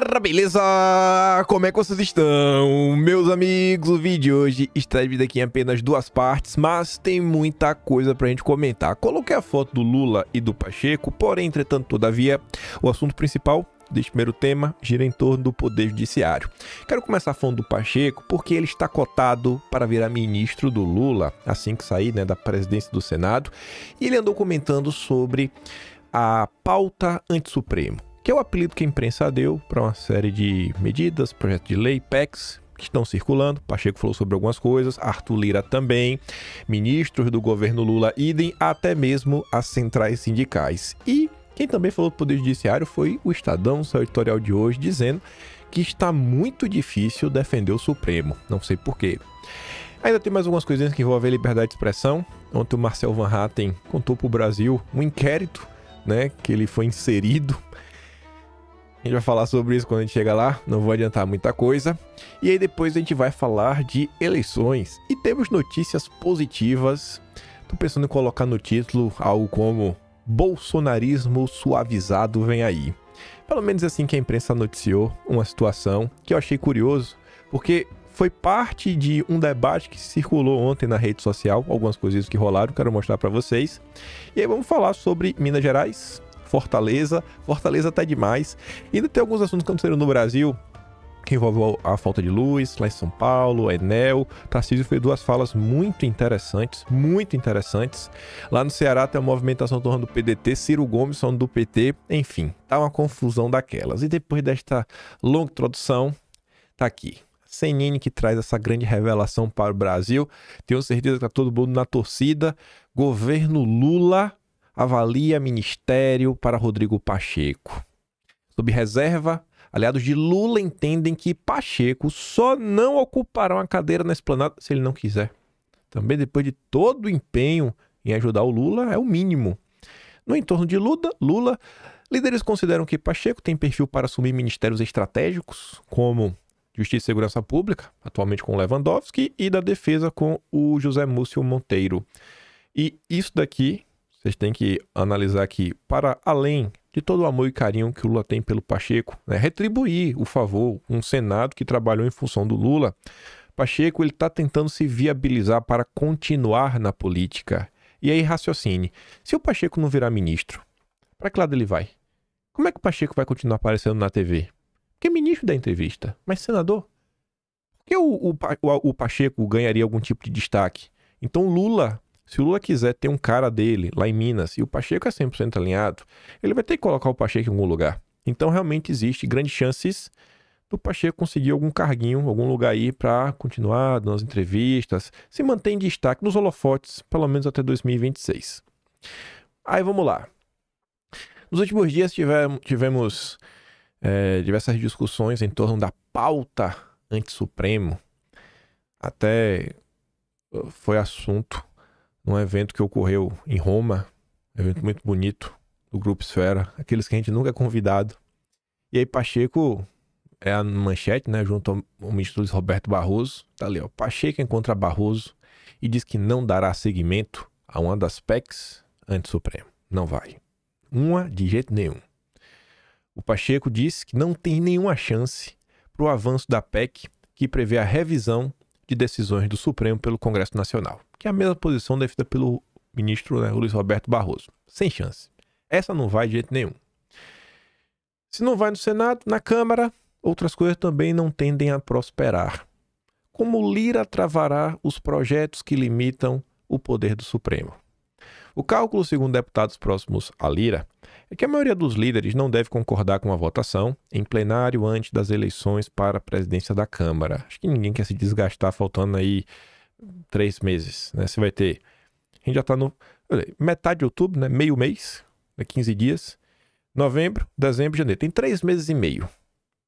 galera, beleza? Como é que vocês estão? Meus amigos, o vídeo de hoje está dividido aqui em apenas duas partes, mas tem muita coisa pra gente comentar. Coloquei a foto do Lula e do Pacheco, porém, entretanto, todavia, o assunto principal deste primeiro tema gira em torno do Poder Judiciário. Quero começar falando do Pacheco, porque ele está cotado para virar ministro do Lula, assim que sair né, da presidência do Senado, e ele andou comentando sobre a pauta anti-supremo que é o apelido que a imprensa deu para uma série de medidas, projeto de lei, PECs, que estão circulando. Pacheco falou sobre algumas coisas, Arthur Lira também, ministros do governo Lula, idem, até mesmo as centrais sindicais. E quem também falou do Poder Judiciário foi o Estadão, seu editorial de hoje, dizendo que está muito difícil defender o Supremo. Não sei porquê. Ainda tem mais algumas coisinhas que envolvem liberdade de expressão. Ontem o Marcel Van Hatten contou para o Brasil um inquérito né, que ele foi inserido a gente vai falar sobre isso quando a gente chegar lá, não vou adiantar muita coisa. E aí depois a gente vai falar de eleições. E temos notícias positivas. Tô pensando em colocar no título algo como Bolsonarismo suavizado vem aí. Pelo menos assim que a imprensa noticiou uma situação que eu achei curioso, porque foi parte de um debate que circulou ontem na rede social, algumas coisas que rolaram, quero mostrar para vocês. E aí vamos falar sobre Minas Gerais, Fortaleza. Fortaleza tá demais. E ainda tem alguns assuntos que aconteceram no Brasil que envolveu a falta de luz lá em São Paulo, Enel. Tarcísio fez duas falas muito interessantes, muito interessantes. Lá no Ceará tem uma movimentação do PDT, Ciro Gomes são do PT, enfim, tá uma confusão daquelas. E depois desta longa introdução, tá aqui. Senine que traz essa grande revelação para o Brasil. Tenho certeza que tá todo mundo na torcida. Governo Lula avalia ministério para Rodrigo Pacheco. Sob reserva, aliados de Lula entendem que Pacheco só não ocupará uma cadeira na esplanada se ele não quiser. Também depois de todo o empenho em ajudar o Lula, é o mínimo. No entorno de Lula, Lula líderes consideram que Pacheco tem perfil para assumir ministérios estratégicos, como Justiça e Segurança Pública, atualmente com Lewandowski, e da Defesa com o José Múcio Monteiro. E isso daqui vocês têm que analisar aqui, para além de todo o amor e carinho que o Lula tem pelo Pacheco, né, retribuir o favor, um Senado que trabalhou em função do Lula, Pacheco ele está tentando se viabilizar para continuar na política. E aí raciocine, se o Pacheco não virar ministro, para que lado ele vai? Como é que o Pacheco vai continuar aparecendo na TV? Porque é ministro da entrevista, mas senador? Por que o, o, o Pacheco ganharia algum tipo de destaque? Então Lula se o Lula quiser ter um cara dele lá em Minas e o Pacheco é 100% alinhado, ele vai ter que colocar o Pacheco em algum lugar. Então realmente existe grandes chances do Pacheco conseguir algum carguinho, algum lugar aí para continuar nas entrevistas, se manter em destaque nos holofotes, pelo menos até 2026. Aí vamos lá. Nos últimos dias tivemos, tivemos é, diversas discussões em torno da pauta anti-Supremo. Até eh, foi assunto num evento que ocorreu em Roma, um evento muito bonito do Grupo Esfera, aqueles que a gente nunca é convidado. E aí Pacheco é a manchete, né, junto ao ministro Luiz Roberto Barroso, tá ali, ó, Pacheco encontra Barroso e diz que não dará seguimento a uma das PECs anti-Supremo. Não vai. Uma de jeito nenhum. O Pacheco diz que não tem nenhuma chance para o avanço da PEC que prevê a revisão de decisões do Supremo pelo Congresso Nacional, que é a mesma posição definida pelo ministro né, Luiz Roberto Barroso. Sem chance. Essa não vai de jeito nenhum. Se não vai no Senado, na Câmara, outras coisas também não tendem a prosperar. Como Lira travará os projetos que limitam o poder do Supremo? O cálculo, segundo deputados próximos à Lira, é que a maioria dos líderes não deve concordar com a votação em plenário antes das eleições para a presidência da Câmara. Acho que ninguém quer se desgastar faltando aí três meses, né? Você vai ter. A gente já tá no. Metade de outubro, né? Meio mês, né? 15 dias. Novembro, dezembro, janeiro. Tem três meses e meio.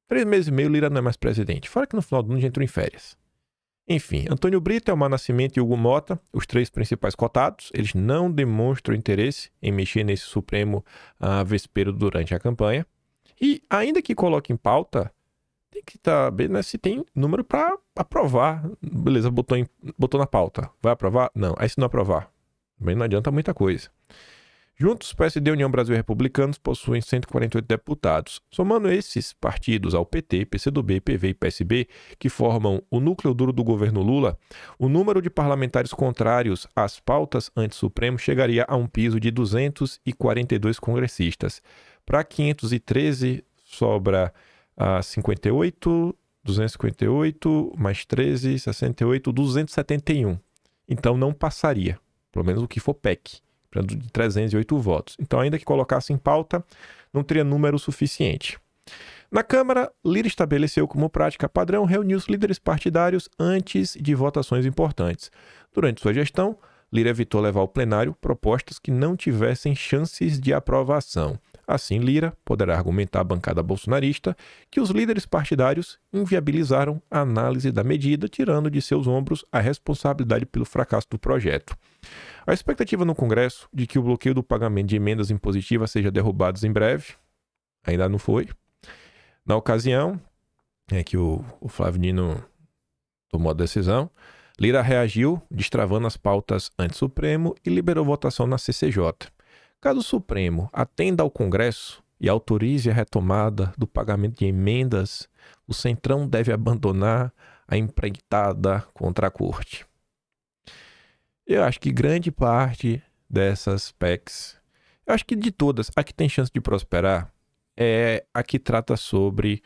Três meses e meio, Lira não é mais presidente. Fora que no final do ano a gente entrou em férias. Enfim, Antônio Brito, Elmar Nascimento e Hugo Mota, os três principais cotados, eles não demonstram interesse em mexer nesse Supremo uh, vespeiro durante a campanha. E ainda que coloque em pauta, tem que saber tá né, se tem número para aprovar. Beleza, botou, em, botou na pauta. Vai aprovar? Não. Aí se não aprovar, também não adianta muita coisa. Juntos, PSD, União Brasil e Republicanos possuem 148 deputados. Somando esses partidos ao PT, PCdoB, PV e PSB, que formam o núcleo duro do governo Lula, o número de parlamentares contrários às pautas anti-Supremo chegaria a um piso de 242 congressistas. Para 513, sobra a 58, 258, mais 13, 68, 271. Então não passaria, pelo menos o que for PEC de 308 votos. Então, ainda que colocasse em pauta, não teria número suficiente. Na Câmara, Lira estabeleceu como prática padrão reunir os líderes partidários antes de votações importantes. Durante sua gestão, Lira evitou levar ao plenário propostas que não tivessem chances de aprovação. Assim, Lira poderá argumentar à bancada bolsonarista que os líderes partidários inviabilizaram a análise da medida, tirando de seus ombros a responsabilidade pelo fracasso do projeto. A expectativa no Congresso de que o bloqueio do pagamento de emendas impositivas seja derrubado em breve ainda não foi. Na ocasião em é, que o, o Flávio Nino tomou a decisão, Lira reagiu, destravando as pautas anti-Supremo e liberou votação na CCJ. Caso o Supremo atenda ao Congresso e autorize a retomada do pagamento de emendas, o Centrão deve abandonar a empreitada contra a Corte. Eu acho que grande parte dessas PECs, eu acho que de todas, a que tem chance de prosperar é a que trata sobre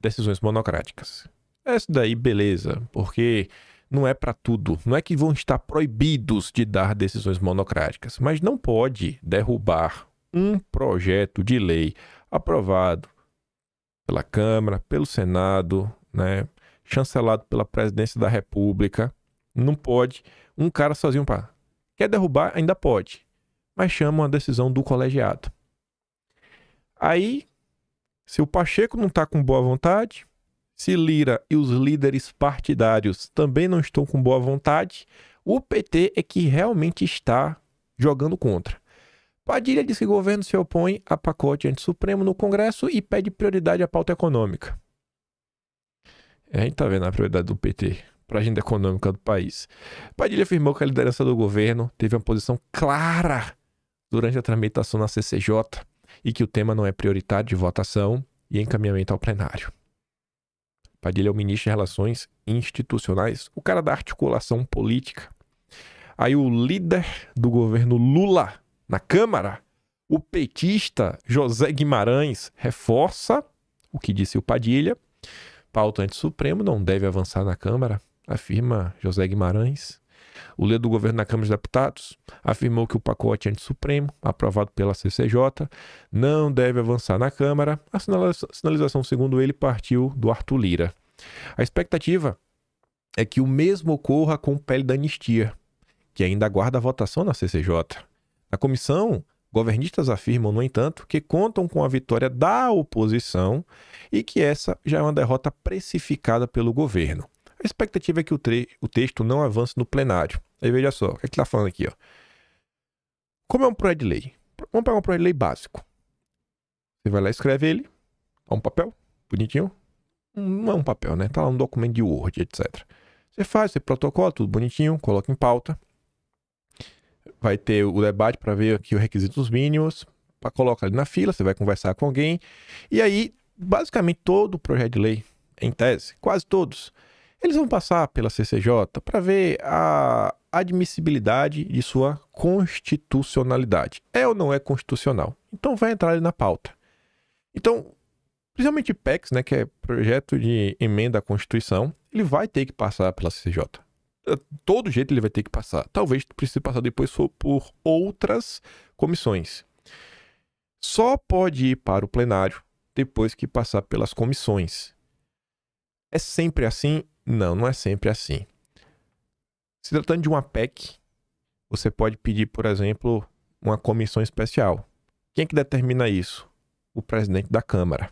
decisões monocráticas. Essa daí, beleza, porque não é para tudo. Não é que vão estar proibidos de dar decisões monocráticas, mas não pode derrubar um projeto de lei aprovado pela Câmara, pelo Senado, né, chancelado pela Presidência da República. Não pode um cara sozinho para quer derrubar ainda pode, mas chama uma decisão do colegiado. Aí, se o Pacheco não está com boa vontade, se Lira e os líderes partidários também não estão com boa vontade, o PT é que realmente está jogando contra. Padilha diz que o governo se opõe a pacote anti-supremo no Congresso e pede prioridade à pauta econômica. É, a gente tá vendo a prioridade do PT para a agenda econômica do país. Padilha afirmou que a liderança do governo teve uma posição clara durante a tramitação na CCJ e que o tema não é prioritário de votação e encaminhamento ao plenário. Padilha é o ministro de Relações Institucionais, o cara da articulação política. Aí o líder do governo Lula na Câmara, o petista José Guimarães, reforça o que disse o Padilha. Pautante Supremo não deve avançar na Câmara, afirma José Guimarães. O líder do governo na Câmara dos Deputados afirmou que o pacote anti-supremo, aprovado pela CCJ, não deve avançar na Câmara. A sinalização, segundo ele, partiu do Arthur Lira. A expectativa é que o mesmo ocorra com o Pele da anistia, que ainda aguarda a votação na CCJ. Na comissão, Governistas afirmam, no entanto, que contam com a vitória da oposição e que essa já é uma derrota precificada pelo governo. A expectativa é que o, o texto não avance no plenário. Aí veja só, o que é está falando aqui? Ó. Como é um projeto de lei? Vamos pegar um projeto de lei básico. Você vai lá, escreve ele, a tá um papel, bonitinho. Não é um papel, né? Tá lá um documento de Word, etc. Você faz, você protocola, tudo bonitinho, coloca em pauta. Vai ter o debate para ver aqui os requisitos mínimos, para coloca ali na fila, você vai conversar com alguém. E aí, basicamente todo projeto de lei, em tese, quase todos, eles vão passar pela CCJ para ver a admissibilidade de sua constitucionalidade. É ou não é constitucional? Então vai entrar ali na pauta. Então, principalmente PEX, né, que é projeto de emenda à Constituição, ele vai ter que passar pela CCJ. Todo jeito ele vai ter que passar. Talvez precise passar depois por outras comissões. Só pode ir para o plenário depois que passar pelas comissões. É sempre assim não, não é sempre assim. Se tratando de uma PEC, você pode pedir, por exemplo, uma comissão especial. Quem é que determina isso? O presidente da Câmara.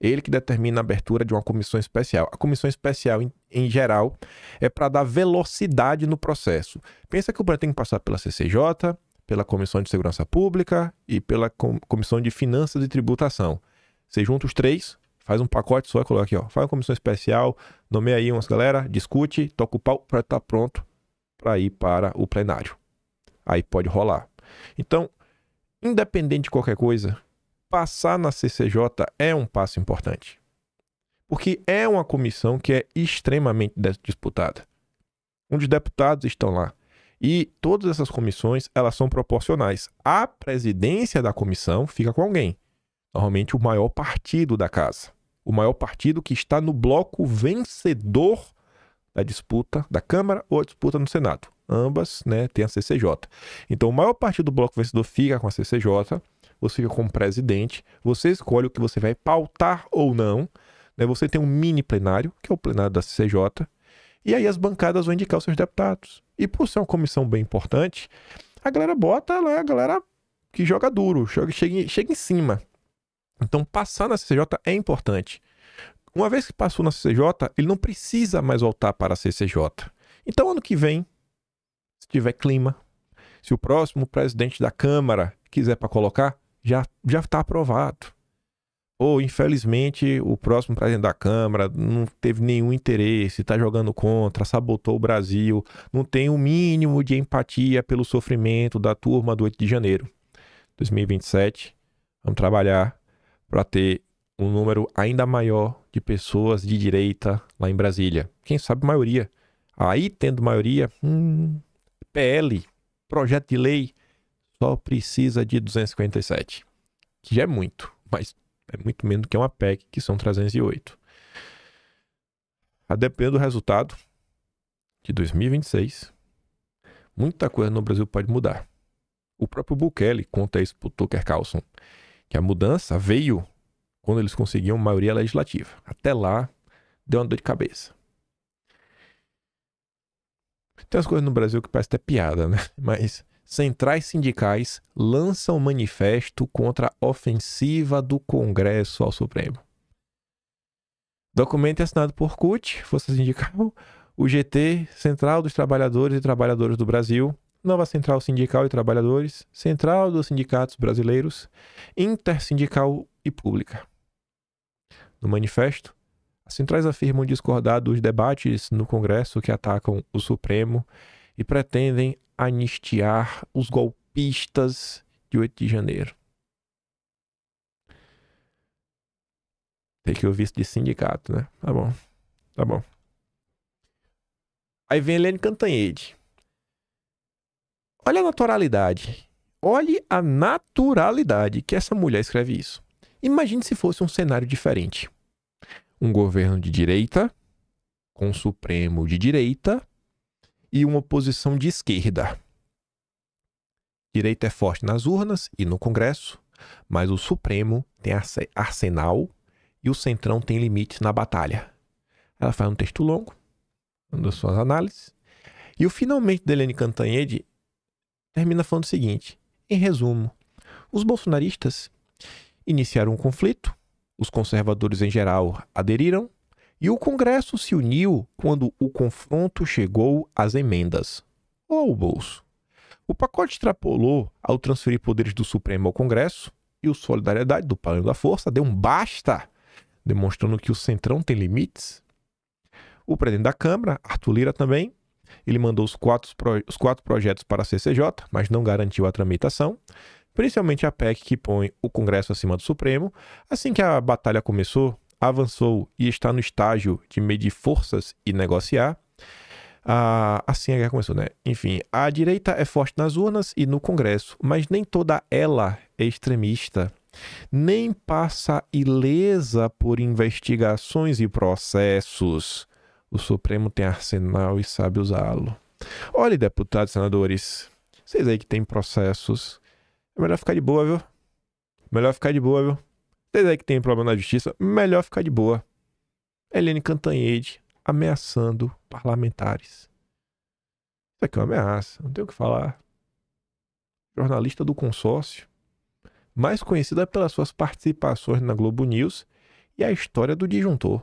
Ele que determina a abertura de uma comissão especial. A comissão especial, em, em geral, é para dar velocidade no processo. Pensa que o projeto tem que passar pela CCJ, pela Comissão de Segurança Pública e pela Com Comissão de Finanças e Tributação. Você junta os três, Faz um pacote só e coloca aqui, ó. Faz uma comissão especial, nomeia aí umas galera, discute, toca o pau para estar tá pronto para ir para o plenário. Aí pode rolar. Então, independente de qualquer coisa, passar na CCJ é um passo importante. Porque é uma comissão que é extremamente disputada. Onde os deputados estão lá. E todas essas comissões, elas são proporcionais. A presidência da comissão fica com alguém. Normalmente o maior partido da casa o maior partido que está no bloco vencedor da disputa da Câmara ou a disputa no Senado. Ambas né, têm a CCJ. Então, o maior partido do bloco vencedor fica com a CCJ, você fica o presidente, você escolhe o que você vai pautar ou não. Né? Você tem um mini plenário, que é o plenário da CCJ, e aí as bancadas vão indicar os seus deputados. E por ser uma comissão bem importante, a galera bota lá, a galera que joga duro, chega, chega em cima. Então, passar na CCJ é importante. Uma vez que passou na CCJ, ele não precisa mais voltar para a CCJ. Então, ano que vem, se tiver clima, se o próximo presidente da Câmara quiser para colocar, já já está aprovado. Ou, infelizmente, o próximo presidente da Câmara não teve nenhum interesse, está jogando contra, sabotou o Brasil, não tem o um mínimo de empatia pelo sofrimento da turma do 8 de janeiro. 2027, vamos trabalhar para ter um número ainda maior de pessoas de direita lá em Brasília. Quem sabe maioria. Aí, tendo maioria, hum, PL, projeto de lei, só precisa de 257, que já é muito, mas é muito menos do que uma PEC, que são 308. A depender do resultado de 2026, muita coisa no Brasil pode mudar. O próprio Bukele conta isso o Tucker Carlson que a mudança veio quando eles conseguiam maioria legislativa. Até lá, deu uma dor de cabeça. Tem umas coisas no Brasil que parece até piada, né? Mas centrais sindicais lançam manifesto contra a ofensiva do Congresso ao Supremo. Documento é assinado por CUT, Força Sindical, o GT Central dos Trabalhadores e Trabalhadoras do Brasil, Nova Central Sindical e Trabalhadores, Central dos Sindicatos Brasileiros, Intersindical e Pública. No manifesto, as centrais afirmam discordar dos debates no Congresso que atacam o Supremo e pretendem anistiar os golpistas de 8 de janeiro. Tem que ouvir isso de sindicato, né? Tá bom. Tá bom. Aí vem Helene Cantanhede. Olha a naturalidade. Olhe a naturalidade que essa mulher escreve isso. Imagine se fosse um cenário diferente. Um governo de direita, com o Supremo de direita e uma oposição de esquerda. Direita é forte nas urnas e no Congresso, mas o Supremo tem arsenal e o Centrão tem limites na batalha. Ela faz um texto longo, uma das suas análises. E o finalmente de Helene Cantanhede termina falando o seguinte: em resumo, os bolsonaristas iniciaram um conflito, os conservadores em geral aderiram e o Congresso se uniu quando o confronto chegou às emendas ou ao bolso. O pacote extrapolou ao transferir poderes do Supremo ao Congresso e o Solidariedade do Palanque da Força deu um basta, demonstrando que o Centrão tem limites. O presidente da Câmara, Arthur Lira, também ele mandou os quatro, os quatro projetos para a CCJ, mas não garantiu a tramitação principalmente a PEC que põe o Congresso acima do Supremo, assim que a batalha começou, avançou e está no estágio de medir forças e negociar. Ah, assim a é guerra começou, né? Enfim, a direita é forte nas urnas e no Congresso, mas nem toda ela é extremista. Nem passa ilesa por investigações e processos. O Supremo tem arsenal e sabe usá-lo. Olhe, deputados, senadores, vocês aí que têm processos, é melhor ficar de boa, viu? Melhor ficar de boa, viu? Vocês aí que têm problema na justiça, melhor ficar de boa. Helene Cantanhede ameaçando parlamentares. Isso aqui é uma ameaça, não tem o que falar. Jornalista do consórcio, mais conhecida pelas suas participações na Globo News e a história do disjuntor.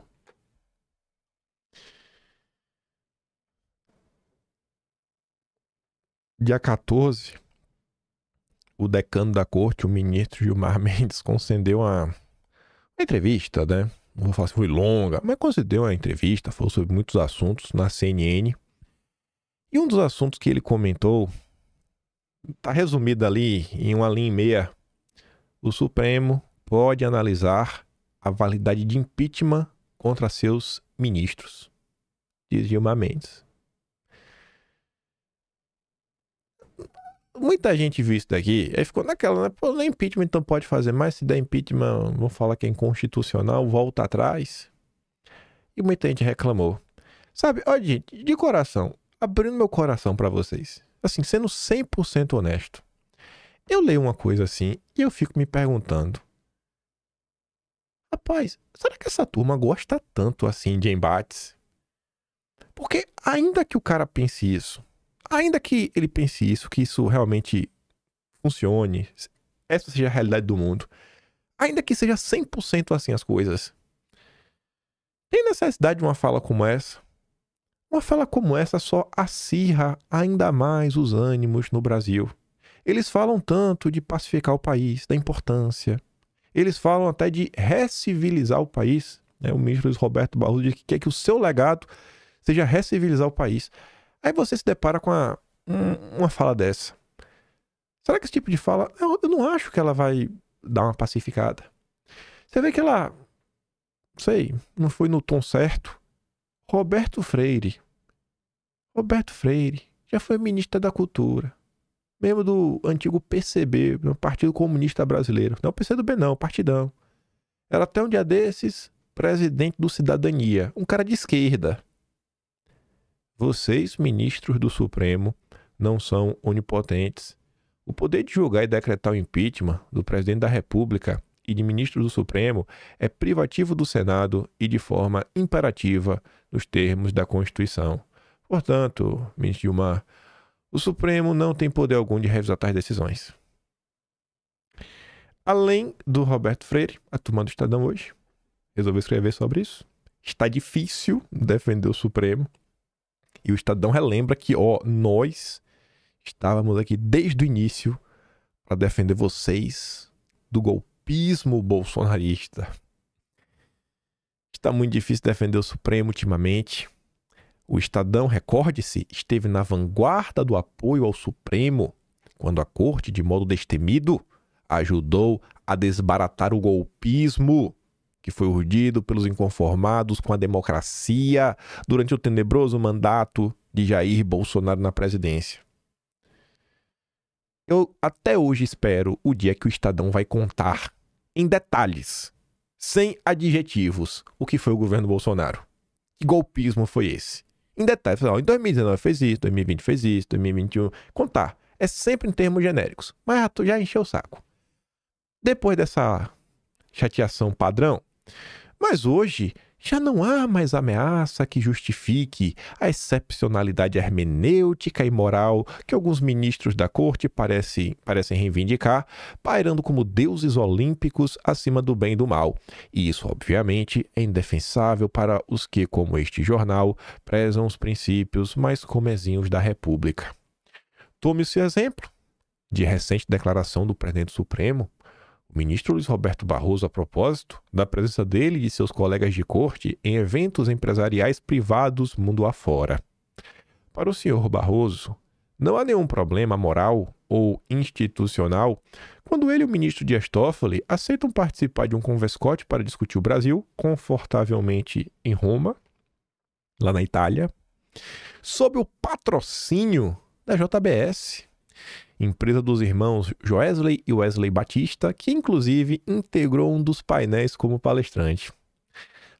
Dia 14, o decano da corte, o ministro Gilmar Mendes, concedeu uma, uma entrevista, né? Não vou falar se foi longa, mas concedeu uma entrevista, falou sobre muitos assuntos na CNN. E um dos assuntos que ele comentou está resumido ali em uma linha e meia. O Supremo pode analisar a validade de impeachment contra seus ministros, diz Gilmar Mendes. muita gente viu isso daqui, aí ficou naquela, né? Pô, não é impeachment, então pode fazer mais. Se der impeachment, vão falar que é inconstitucional, volta atrás. E muita gente reclamou. Sabe, ó, gente, de coração, abrindo meu coração para vocês, assim, sendo 100% honesto, eu leio uma coisa assim e eu fico me perguntando: rapaz, será que essa turma gosta tanto assim de embates? Porque, ainda que o cara pense isso, Ainda que ele pense isso, que isso realmente funcione, essa seja a realidade do mundo, ainda que seja 100% assim as coisas, tem necessidade de uma fala como essa? Uma fala como essa só acirra ainda mais os ânimos no Brasil. Eles falam tanto de pacificar o país, da importância. Eles falam até de recivilizar o país. Né? O ministro Roberto Barroso diz que quer que o seu legado seja recivilizar o país. Aí você se depara com uma, uma fala dessa. Será que esse tipo de fala, eu, eu não acho que ela vai dar uma pacificada. Você vê que ela, sei, não foi no tom certo. Roberto Freire. Roberto Freire já foi ministro da Cultura. Membro do antigo PCB, do Partido Comunista Brasileiro. Não PCdoB não, Partidão. Era até um dia desses presidente do Cidadania. Um cara de esquerda. Vocês, ministros do Supremo, não são onipotentes. O poder de julgar e decretar o impeachment do presidente da República e de ministros do Supremo é privativo do Senado e de forma imperativa nos termos da Constituição. Portanto, ministro Gilmar, o Supremo não tem poder algum de revisar tais decisões. Além do Roberto Freire, a turma do Estadão hoje resolveu escrever sobre isso. Está difícil defender o Supremo, e o Estadão relembra que, ó, nós estávamos aqui desde o início para defender vocês do golpismo bolsonarista. Está muito difícil defender o Supremo ultimamente. O Estadão, recorde-se, esteve na vanguarda do apoio ao Supremo quando a corte, de modo destemido, ajudou a desbaratar o golpismo que foi urdido pelos inconformados com a democracia durante o tenebroso mandato de Jair Bolsonaro na presidência. Eu até hoje espero o dia que o Estadão vai contar em detalhes, sem adjetivos, o que foi o governo Bolsonaro. Que golpismo foi esse? Em detalhes, em 2019 fez isso, 2020 fez isso, 2021. Contar. É sempre em termos genéricos. Mas já encheu o saco. Depois dessa chateação padrão, mas hoje já não há mais ameaça que justifique a excepcionalidade hermenêutica e moral que alguns ministros da corte parecem, parecem reivindicar, pairando como deuses olímpicos acima do bem e do mal. E isso, obviamente, é indefensável para os que, como este jornal, prezam os princípios mais comezinhos da República. Tome-se exemplo de recente declaração do presidente Supremo, ministro Luiz Roberto Barroso, a propósito, da presença dele e seus colegas de corte em eventos empresariais privados mundo afora. Para o senhor Barroso, não há nenhum problema moral ou institucional quando ele e o ministro Dias Toffoli aceitam participar de um converscote para discutir o Brasil confortavelmente em Roma, lá na Itália, sob o patrocínio da JBS empresa dos irmãos Joesley e Wesley Batista, que inclusive integrou um dos painéis como palestrante.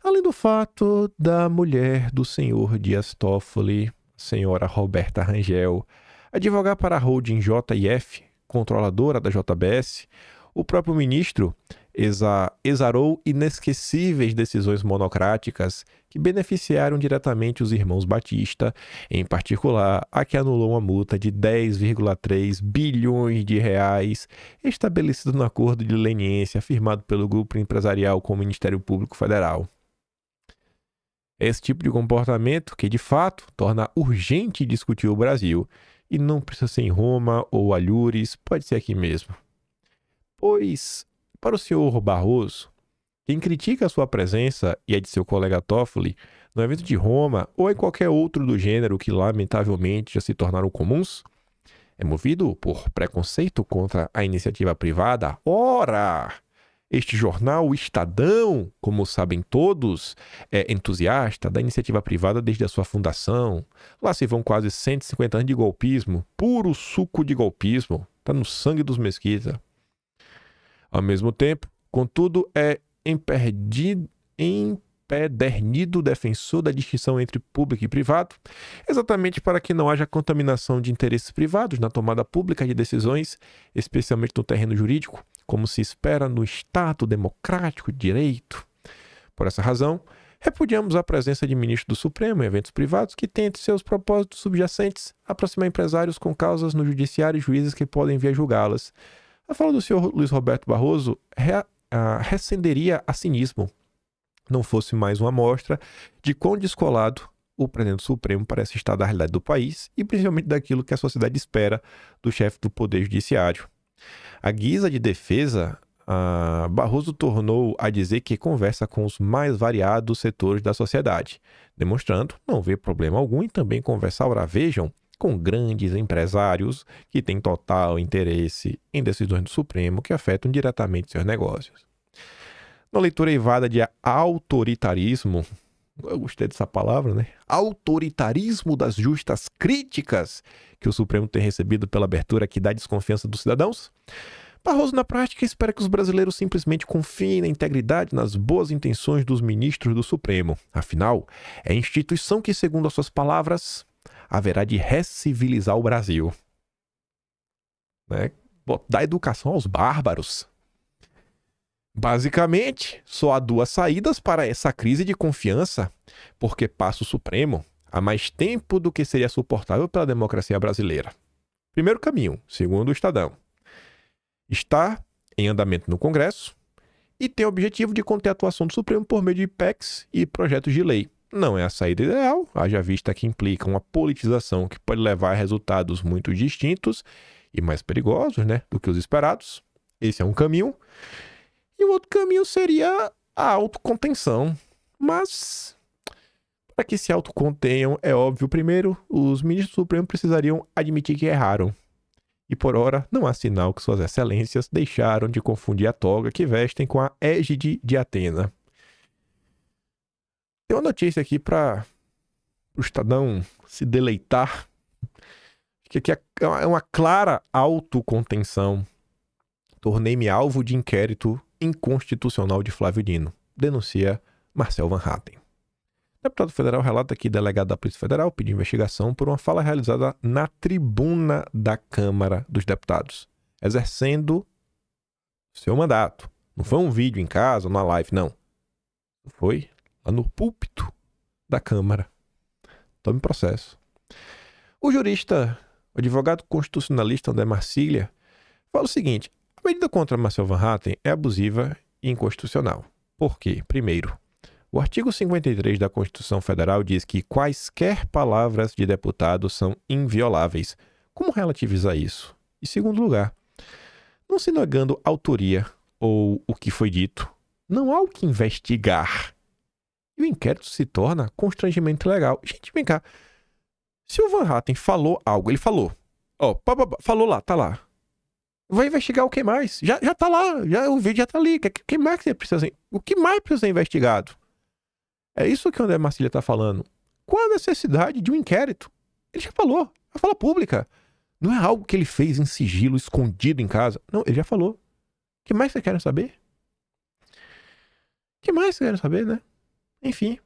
Além do fato da mulher do senhor Dias Toffoli, senhora Roberta Rangel, advogar para a holding JF, controladora da JBS, o próprio ministro exa exarou inesquecíveis decisões monocráticas que beneficiaram diretamente os irmãos Batista, em particular a que anulou uma multa de 10,3 bilhões de reais estabelecida no acordo de leniência firmado pelo grupo empresarial com o Ministério Público Federal. Esse tipo de comportamento que, de fato, torna urgente discutir o Brasil, e não precisa ser em Roma ou Alhures, pode ser aqui mesmo. Pois para o senhor Barroso, quem critica a sua presença e a de seu colega Toffoli no evento de Roma ou em qualquer outro do gênero que lamentavelmente já se tornaram comuns, é movido por preconceito contra a iniciativa privada? Ora! Este jornal, o Estadão, como sabem todos, é entusiasta da iniciativa privada desde a sua fundação. Lá se vão quase 150 anos de golpismo, puro suco de golpismo. Está no sangue dos mesquitas. Ao mesmo tempo, contudo, é imperdido, empedernido defensor da distinção entre público e privado, exatamente para que não haja contaminação de interesses privados na tomada pública de decisões, especialmente no terreno jurídico, como se espera no Estado democrático de direito. Por essa razão, repudiamos a presença de ministros do Supremo em eventos privados que têm entre seus propósitos subjacentes aproximar empresários com causas no judiciário e juízes que podem vir julgá-las a fala do senhor Luiz Roberto Barroso re, a, ah, recenderia a cinismo, não fosse mais uma amostra de quão descolado o presidente Supremo parece estar da realidade do país e principalmente daquilo que a sociedade espera do chefe do Poder Judiciário. A guisa de defesa, uh, Barroso tornou a dizer que conversa com os mais variados setores da sociedade, demonstrando não ver problema algum em também conversar, ora vejam, com grandes empresários que têm total interesse em decisões do Supremo que afetam diretamente seus negócios. Na leitura evada de autoritarismo, eu gostei dessa palavra, né? Autoritarismo das justas críticas que o Supremo tem recebido pela abertura que dá desconfiança dos cidadãos. Barroso, na prática, espera que os brasileiros simplesmente confiem na integridade nas boas intenções dos ministros do Supremo. Afinal, é a instituição que, segundo as suas palavras, haverá de recivilizar o Brasil. Né? Dar educação aos bárbaros. Basicamente, só há duas saídas para essa crise de confiança, porque passa o Supremo há mais tempo do que seria suportável pela democracia brasileira. Primeiro caminho, segundo o Estadão, está em andamento no Congresso e tem o objetivo de conter a atuação do Supremo por meio de PECs e projetos de lei não é a saída ideal, haja vista que implica uma politização que pode levar a resultados muito distintos e mais perigosos né, do que os esperados. Esse é um caminho. E o outro caminho seria a autocontenção. Mas, para que se autocontenham, é óbvio, primeiro, os ministros do Supremo precisariam admitir que erraram. E por ora, não há sinal que suas excelências deixaram de confundir a toga que vestem com a égide de Atena. Tem uma notícia aqui para o Estadão se deleitar. Que aqui é, é, é uma clara autocontenção. Tornei-me alvo de inquérito inconstitucional de Flávio Dino, denuncia Marcel Van Hatten. deputado federal relata que delegado da Polícia Federal pediu investigação por uma fala realizada na tribuna da Câmara dos Deputados, exercendo seu mandato. Não foi um vídeo em casa, numa live, não. Foi no púlpito da Câmara. Tome processo. O jurista, o advogado constitucionalista André Marcília, fala o seguinte: a medida contra Marcel Van Hatten é abusiva e inconstitucional. Por quê? Primeiro, o artigo 53 da Constituição Federal diz que quaisquer palavras de deputado são invioláveis. Como relativizar isso? E segundo lugar, não se negando autoria ou o que foi dito, não há o que investigar e o inquérito se torna constrangimento legal. Gente, vem cá. Se o Van Hatten falou algo, ele falou. Ó, oh, falou lá, tá lá. Vai investigar o que mais? Já, já tá lá, já, o vídeo já tá ali. O que, que mais que precisa, assim? o que mais precisa ser investigado? É isso que o André Marcília tá falando. Qual a necessidade de um inquérito? Ele já falou, a fala pública. Não é algo que ele fez em sigilo, escondido em casa. Não, ele já falou. O que mais você quer saber? O que mais você quer saber, né? Enfim.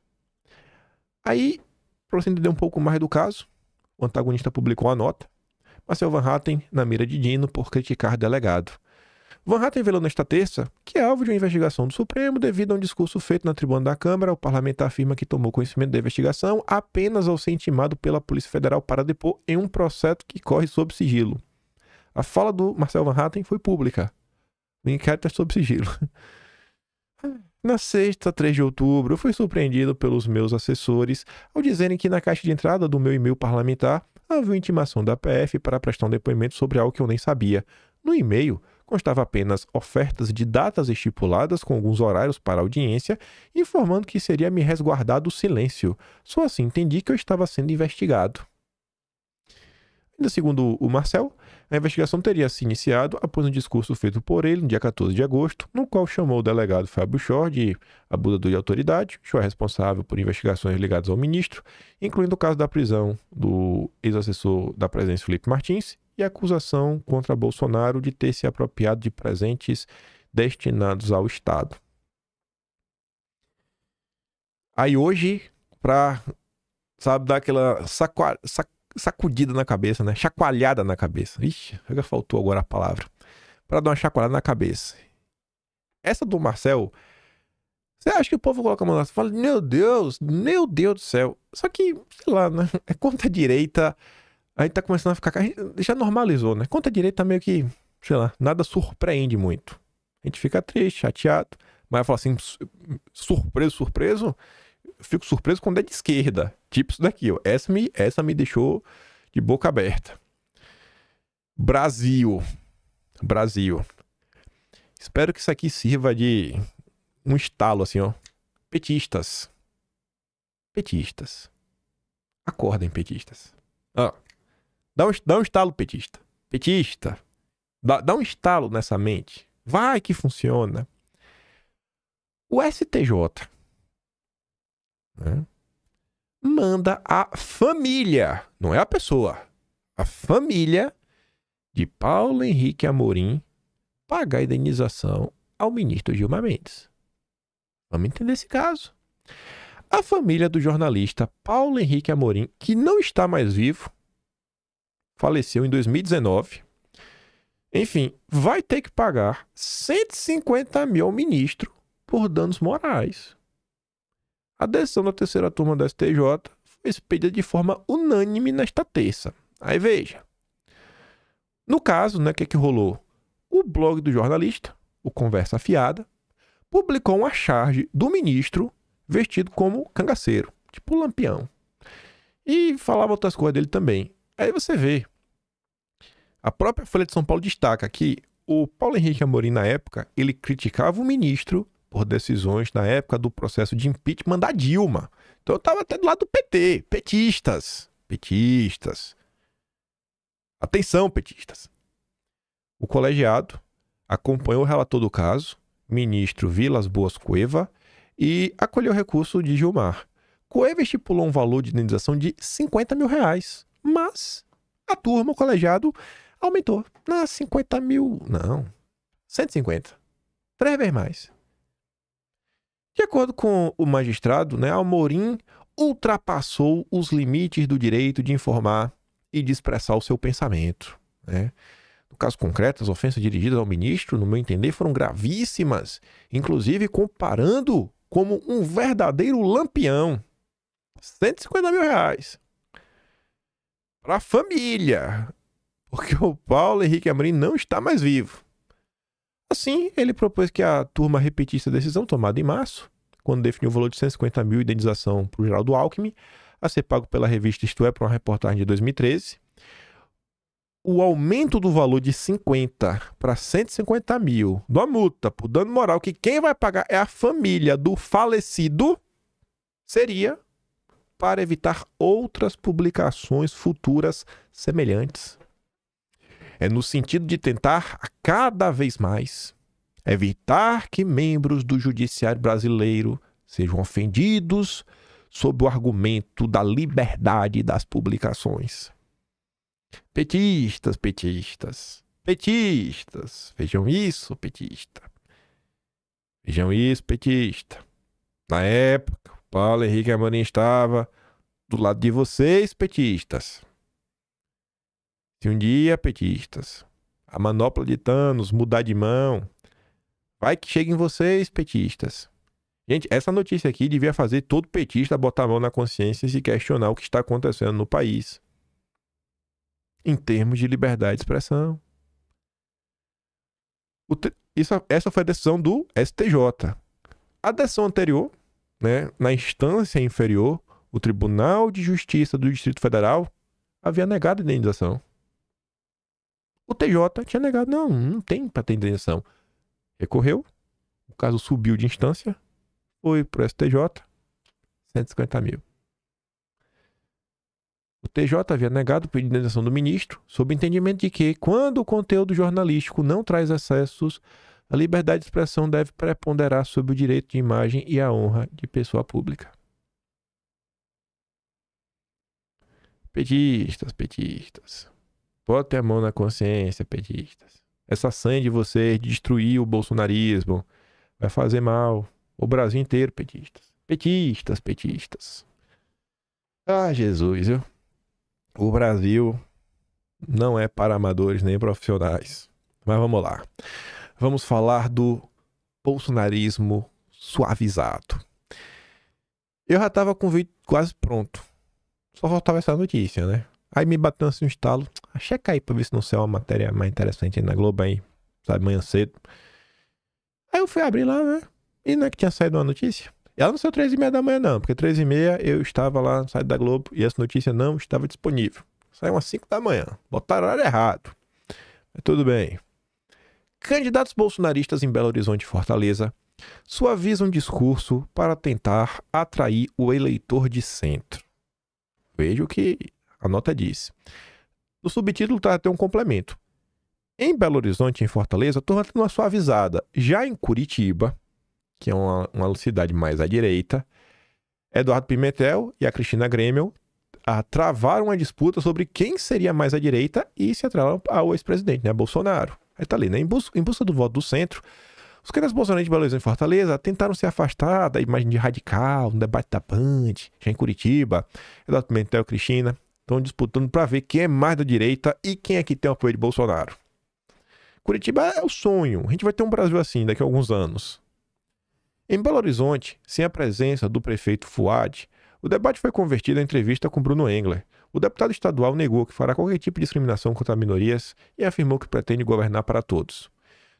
Aí, para você entender um pouco mais do caso, o antagonista publicou a nota. Marcel Van Hatten na mira de Dino por criticar delegado. Van Hatten revelou nesta terça que é alvo de uma investigação do Supremo devido a um discurso feito na tribuna da Câmara. O parlamentar afirma que tomou conhecimento da investigação apenas ao ser intimado pela Polícia Federal para depor em um processo que corre sob sigilo. A fala do Marcel Van Hatten foi pública. O inquérito é sob sigilo. Na sexta, 3 de outubro, eu fui surpreendido pelos meus assessores ao dizerem que na caixa de entrada do meu e-mail parlamentar havia intimação da PF para prestar um depoimento sobre algo que eu nem sabia. No e-mail, constava apenas ofertas de datas estipuladas com alguns horários para audiência, informando que seria me resguardado o silêncio. Só assim entendi que eu estava sendo investigado. Ainda segundo o Marcel, a investigação teria se iniciado após um discurso feito por ele no dia 14 de agosto, no qual chamou o delegado Fábio Schor de abusador de autoridade. Schor é responsável por investigações ligadas ao ministro, incluindo o caso da prisão do ex-assessor da presença Felipe Martins e a acusação contra Bolsonaro de ter se apropriado de presentes destinados ao Estado. Aí hoje, para sabe, dar aquela saco sacudida na cabeça, né? Chacoalhada na cabeça. Ixi, já é faltou agora a palavra. Para dar uma chacoalhada na cabeça. Essa do Marcel, você acha que o povo coloca a mão na fala, meu Deus, meu Deus do céu. Só que, sei lá, né? É conta direita. Aí tá começando a ficar. A já normalizou, né? Conta direita meio que, sei lá, nada surpreende muito. A gente fica triste, chateado. Mas fala assim, surpreso, surpreso fico surpreso quando é de esquerda. Tipo isso daqui, ó. Essa me, essa me deixou de boca aberta. Brasil. Brasil. Espero que isso aqui sirva de um estalo, assim, ó. Petistas. Petistas. Acordem, petistas. Ó. Dá um, dá um estalo, petista. Petista. Dá, dá um estalo nessa mente. Vai que funciona. O STJ né? manda a família, não é a pessoa, a família de Paulo Henrique Amorim pagar a indenização ao ministro Gilmar Mendes. Vamos entender esse caso. A família do jornalista Paulo Henrique Amorim, que não está mais vivo, faleceu em 2019. Enfim, vai ter que pagar 150 mil ao ministro por danos morais. A decisão da terceira turma do STJ foi expedida de forma unânime nesta terça. Aí veja. No caso, né, o que, é que rolou? O blog do jornalista, o Conversa Fiada, publicou uma charge do ministro vestido como cangaceiro, tipo lampião. E falava outras coisas dele também. Aí você vê. A própria Folha de São Paulo destaca que o Paulo Henrique Amorim, na época, ele criticava o ministro por decisões na época do processo de impeachment da Dilma. Então eu estava até do lado do PT, petistas, petistas. Atenção, petistas. O colegiado acompanhou o relator do caso, ministro Vilas Boas Cueva, e acolheu o recurso de Gilmar. Cueva estipulou um valor de indenização de 50 mil reais, mas a turma, o colegiado, aumentou. Ah, na 50 mil, não, 150. Três vezes mais. De acordo com o magistrado, né, Amorim ultrapassou os limites do direito de informar e de expressar o seu pensamento. Né? No caso concreto, as ofensas dirigidas ao ministro, no meu entender, foram gravíssimas, inclusive comparando como um verdadeiro lampião. 150 mil reais. Para a família. Porque o Paulo Henrique Amorim não está mais vivo. Assim, ele propôs que a turma repetisse a decisão tomada em março, quando definiu o valor de 150 mil indenização para o Geraldo Alckmin, a ser pago pela revista Isto É, para uma reportagem de 2013. O aumento do valor de 50 para 150 mil da multa por dano moral, que quem vai pagar é a família do falecido, seria para evitar outras publicações futuras semelhantes é no sentido de tentar cada vez mais evitar que membros do judiciário brasileiro sejam ofendidos sob o argumento da liberdade das publicações. Petistas, petistas, petistas, vejam isso, petista. Vejam isso, petista. Na época, o Paulo Henrique Amorim estava do lado de vocês, petistas. Se um dia, petistas, a manopla de Thanos mudar de mão, vai que cheguem vocês, petistas. Gente, essa notícia aqui devia fazer todo petista botar a mão na consciência e se questionar o que está acontecendo no país. Em termos de liberdade de expressão. Te... Isso, essa foi a decisão do STJ. A decisão anterior, né, na instância inferior, o Tribunal de Justiça do Distrito Federal havia negado a indenização. O TJ tinha negado, não, não tem para ter indenização. Recorreu, o caso subiu de instância, foi para o STJ, 150 mil. O TJ havia negado o pedido de do ministro, sob entendimento de que, quando o conteúdo jornalístico não traz acessos a liberdade de expressão deve preponderar sobre o direito de imagem e a honra de pessoa pública. Petistas, petistas. Bota a mão na consciência, petistas. Essa é sanha de vocês de destruir o bolsonarismo vai fazer mal. O Brasil inteiro, petistas. Petistas, petistas. Ah, Jesus, viu? O Brasil não é para amadores nem profissionais. Mas vamos lá. Vamos falar do bolsonarismo suavizado. Eu já estava com o vídeo quase pronto. Só faltava essa notícia, né? Aí me bateu assim um estalo. Ah, checa aí pra ver se não saiu uma matéria mais interessante na Globo aí, sabe, manhã cedo. Aí eu fui abrir lá, né? E não é que tinha saído uma notícia? Ela não saiu três e meia da manhã, não, porque três e meia eu estava lá no site da Globo e essa notícia não estava disponível. Saiu às cinco da manhã. Botaram horário errado. Mas tudo bem. Candidatos bolsonaristas em Belo Horizonte e Fortaleza suavizam um discurso para tentar atrair o eleitor de centro. Vejo que a nota diz: no subtítulo tá, até um complemento. Em Belo Horizonte, em Fortaleza, a turma uma suavizada. Já em Curitiba, que é uma, uma cidade mais à direita, Eduardo Pimentel e a Cristina Grêmio ah, travaram uma disputa sobre quem seria mais à direita e se atrelaram ao ex-presidente, né, Bolsonaro. Aí tá ali, né, em, busca, em busca do voto do centro, os caras bolsonaristas de Belo Horizonte e Fortaleza tentaram se afastar da imagem de radical, no debate da Band, já em Curitiba, Eduardo Pimentel, e Cristina, Estão disputando para ver quem é mais da direita e quem é que tem o apoio de Bolsonaro. Curitiba é o sonho. A gente vai ter um Brasil assim daqui a alguns anos. Em Belo Horizonte, sem a presença do prefeito Fuad, o debate foi convertido em entrevista com Bruno Engler. O deputado estadual negou que fará qualquer tipo de discriminação contra minorias e afirmou que pretende governar para todos.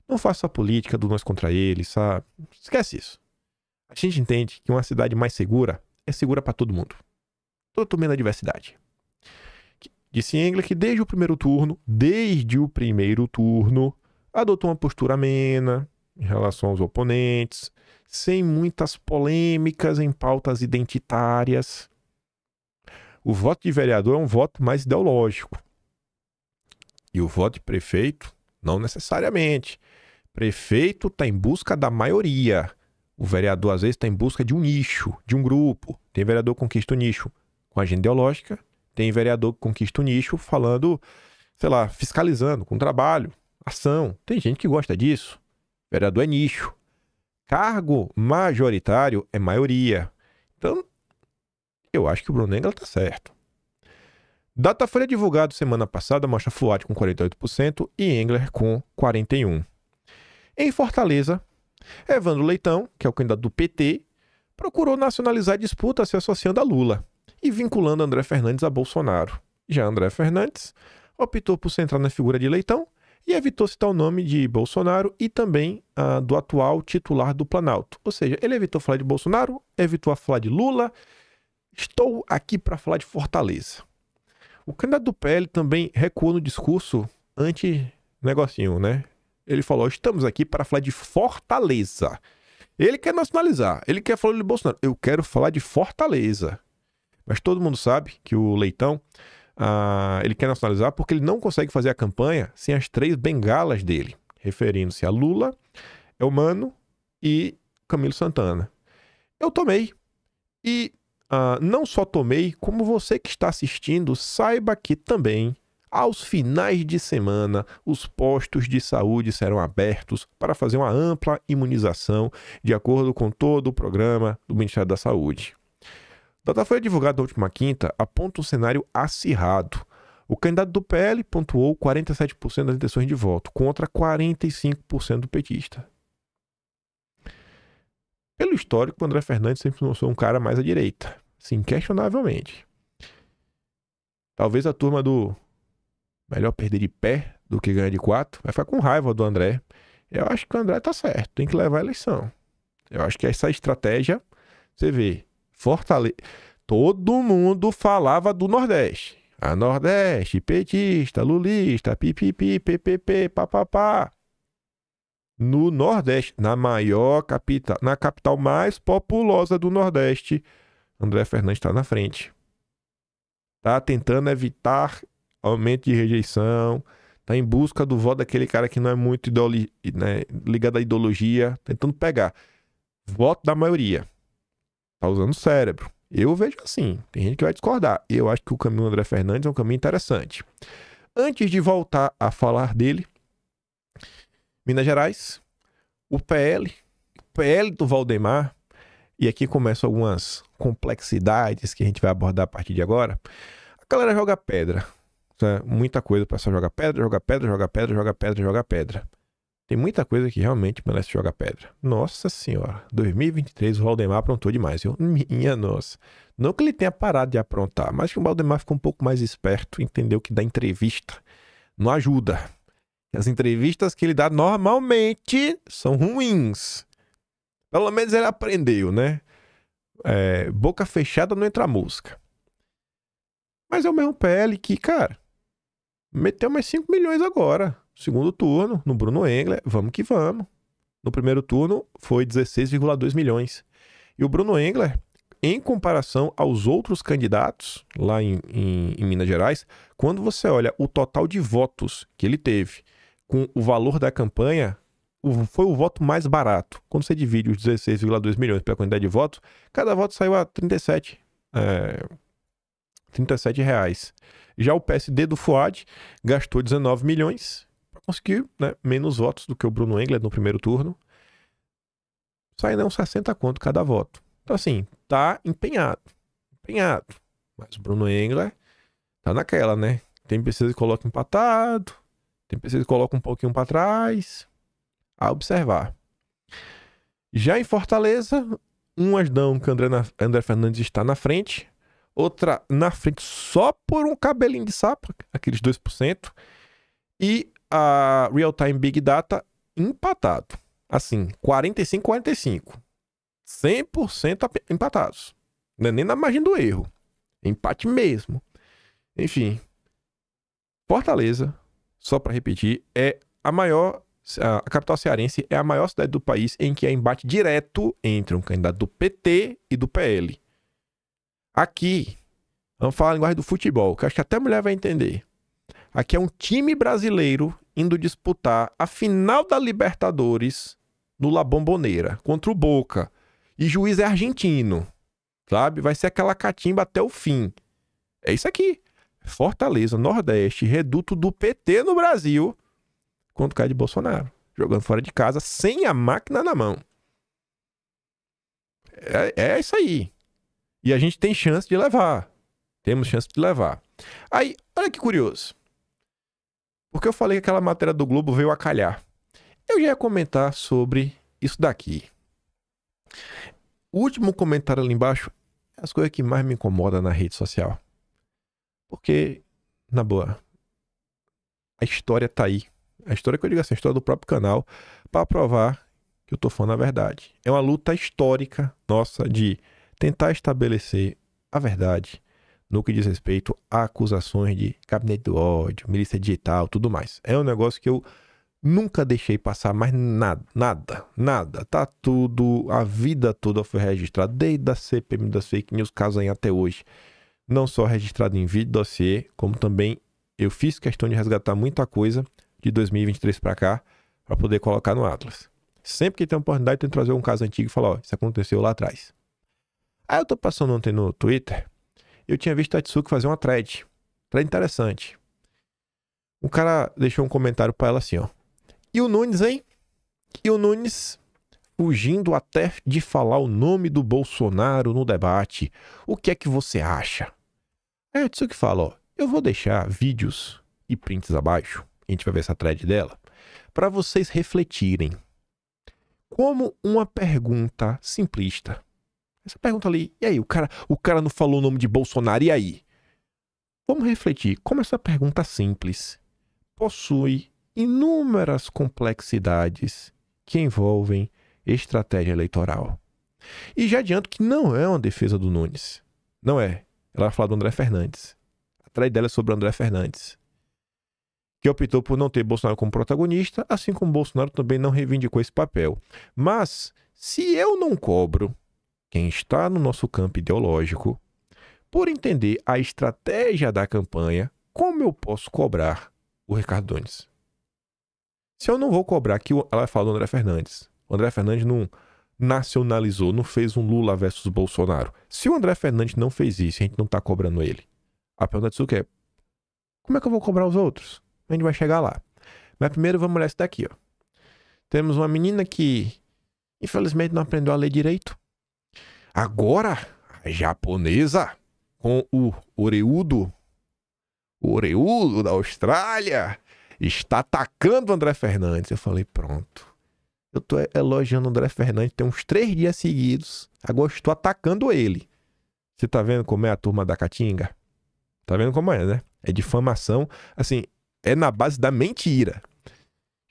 Não faça a política do nós contra eles, sabe? Esquece isso. A gente entende que uma cidade mais segura é segura para todo mundo. Todo mundo na é diversidade. Disse Engler que desde o primeiro turno, desde o primeiro turno, adotou uma postura amena em relação aos oponentes, sem muitas polêmicas em pautas identitárias. O voto de vereador é um voto mais ideológico. E o voto de prefeito, não necessariamente. Prefeito está em busca da maioria. O vereador, às vezes, está em busca de um nicho, de um grupo. Tem vereador que conquista o nicho com agenda ideológica, tem vereador que conquista o nicho falando, sei lá, fiscalizando com trabalho, ação. Tem gente que gosta disso. Vereador é nicho. Cargo majoritário é maioria. Então, eu acho que o Bruno Engel tá certo. data foi divulgado semana passada mostra Fuad com 48% e Engler com 41%. Em Fortaleza, Evandro Leitão, que é o candidato do PT, procurou nacionalizar a disputa se associando a Lula e vinculando André Fernandes a Bolsonaro. Já André Fernandes optou por centrar na figura de Leitão e evitou citar o nome de Bolsonaro e também ah, do atual titular do Planalto. Ou seja, ele evitou falar de Bolsonaro, evitou a falar de Lula. Estou aqui para falar de Fortaleza. O candidato do PL também recuou no discurso anti-negocinho, né? Ele falou: estamos aqui para falar de Fortaleza. Ele quer nacionalizar, ele quer falar de Bolsonaro. Eu quero falar de Fortaleza. Mas todo mundo sabe que o Leitão, ah, ele quer nacionalizar porque ele não consegue fazer a campanha sem as três bengalas dele, referindo-se a Lula, Elmano e Camilo Santana. Eu tomei. E ah, não só tomei, como você que está assistindo, saiba que também aos finais de semana, os postos de saúde serão abertos para fazer uma ampla imunização, de acordo com todo o programa do Ministério da Saúde. Data foi divulgada na última quinta aponta um cenário acirrado. O candidato do PL pontuou 47% das intenções de voto, contra 45% do petista. Pelo histórico, o André Fernandes sempre mostrou um cara mais à direita, sim, questionavelmente. Talvez a turma do melhor perder de pé do que ganhar de quatro vai ficar com raiva do André. Eu acho que o André tá certo, tem que levar a eleição. Eu acho que essa estratégia, você vê, Fortaleza. Todo mundo falava do Nordeste. A Nordeste, petista, lulista, pipipi, ppp, papapá. No Nordeste, na maior capital, na capital mais populosa do Nordeste, André Fernandes está na frente. Tá tentando evitar aumento de rejeição, tá em busca do voto daquele cara que não é muito né, ligado à ideologia, tentando pegar voto da maioria. Tá usando o cérebro. Eu vejo assim. Tem gente que vai discordar. Eu acho que o caminho André Fernandes é um caminho interessante. Antes de voltar a falar dele, Minas Gerais, o PL, o PL do Valdemar, e aqui começam algumas complexidades que a gente vai abordar a partir de agora. A galera joga pedra. Né? Muita coisa para só jogar pedra, jogar pedra, jogar pedra, jogar pedra, jogar pedra. Tem muita coisa que realmente merece jogar pedra. Nossa senhora, 2023 o Valdemar aprontou demais, viu? Minha nossa. Não que ele tenha parado de aprontar, mas que o Valdemar ficou um pouco mais esperto, entendeu que da entrevista não ajuda. As entrevistas que ele dá normalmente são ruins. Pelo menos ele aprendeu, né? É, boca fechada não entra música. Mas é o mesmo PL que, cara, meteu mais 5 milhões agora. Segundo turno, no Bruno Engler, vamos que vamos. No primeiro turno foi 16,2 milhões. E o Bruno Engler, em comparação aos outros candidatos lá em, em, em Minas Gerais, quando você olha o total de votos que ele teve com o valor da campanha, foi o voto mais barato. Quando você divide os 16,2 milhões pela quantidade de votos, cada voto saiu a 37, é, 37 reais. Já o PSD do Fuad gastou 19 milhões conseguiu né, menos votos do que o Bruno Engler no primeiro turno. Sairão 60 é conto cada voto. Então, assim, tá empenhado. Empenhado. Mas o Bruno Engler tá naquela, né? Tem pessoas que coloca empatado, tem pessoas que coloca um pouquinho para trás. A observar. Já em Fortaleza, umas dão que André, André Fernandes está na frente, outra na frente só por um cabelinho de sapo, aqueles 2%. E a Real Time Big Data empatado. Assim, 45 45. 100% empatados. Não é nem na margem do erro. É empate mesmo. Enfim. Fortaleza, só para repetir, é a maior a capital cearense é a maior cidade do país em que há embate direto entre um candidato do PT e do PL. Aqui, vamos falar a linguagem do futebol, que acho que até a mulher vai entender. Aqui é um time brasileiro indo disputar a final da Libertadores no La Bombonera contra o Boca. E juiz é argentino, sabe? Vai ser aquela catimba até o fim. É isso aqui. Fortaleza, Nordeste, reduto do PT no Brasil quanto cai de Bolsonaro. Jogando fora de casa sem a máquina na mão. É, é isso aí. E a gente tem chance de levar. Temos chance de levar. Aí, olha que curioso. Porque eu falei que aquela matéria do Globo veio a calhar. Eu já ia comentar sobre isso daqui. O último comentário ali embaixo é as coisas que mais me incomodam na rede social. Porque, na boa, a história tá aí. A história que eu digo assim, a história do próprio canal, para provar que eu tô falando a verdade. É uma luta histórica nossa de tentar estabelecer a verdade no que diz respeito a acusações de gabinete do ódio, milícia digital, tudo mais. É um negócio que eu nunca deixei passar mais nada, nada, nada. Tá tudo, a vida toda foi registrada, desde a CPM das fake news, caso até hoje. Não só registrado em vídeo, dossiê, como também eu fiz questão de resgatar muita coisa de 2023 para cá, para poder colocar no Atlas. Sempre que tem oportunidade, tem que trazer um caso antigo e falar, ó, isso aconteceu lá atrás. Aí eu tô passando ontem no Twitter, eu tinha visto a Tatsuki fazer uma thread. Thread interessante. Um cara deixou um comentário para ela assim, ó. E o Nunes, hein? E o Nunes fugindo até de falar o nome do Bolsonaro no debate. O que é que você acha? É, a que fala, ó. Eu vou deixar vídeos e prints abaixo. A gente vai ver essa thread dela. Para vocês refletirem. Como uma pergunta simplista essa pergunta ali, e aí, o cara, o cara não falou o nome de Bolsonaro, e aí? Vamos refletir como essa pergunta simples possui inúmeras complexidades que envolvem estratégia eleitoral. E já adianto que não é uma defesa do Nunes. Não é. Ela vai falar do André Fernandes. Atrás dela é sobre o André Fernandes. Que optou por não ter Bolsonaro como protagonista, assim como Bolsonaro também não reivindicou esse papel. Mas, se eu não cobro quem está no nosso campo ideológico, por entender a estratégia da campanha, como eu posso cobrar o Ricardo Nunes? Se eu não vou cobrar que ela fala do André Fernandes, o André Fernandes não nacionalizou, não fez um Lula versus Bolsonaro. Se o André Fernandes não fez isso, a gente não está cobrando ele. A pergunta é: como é que eu vou cobrar os outros? A gente vai chegar lá. Mas primeiro vamos olhar isso daqui, ó. Temos uma menina que infelizmente não aprendeu a ler direito. Agora, a japonesa com o Oreudo, o Oreudo da Austrália, está atacando o André Fernandes. Eu falei, pronto. Eu tô elogiando o André Fernandes tem uns três dias seguidos. Agora estou atacando ele. Você tá vendo como é a turma da Caatinga? Tá vendo como é, né? É difamação. Assim, é na base da mentira.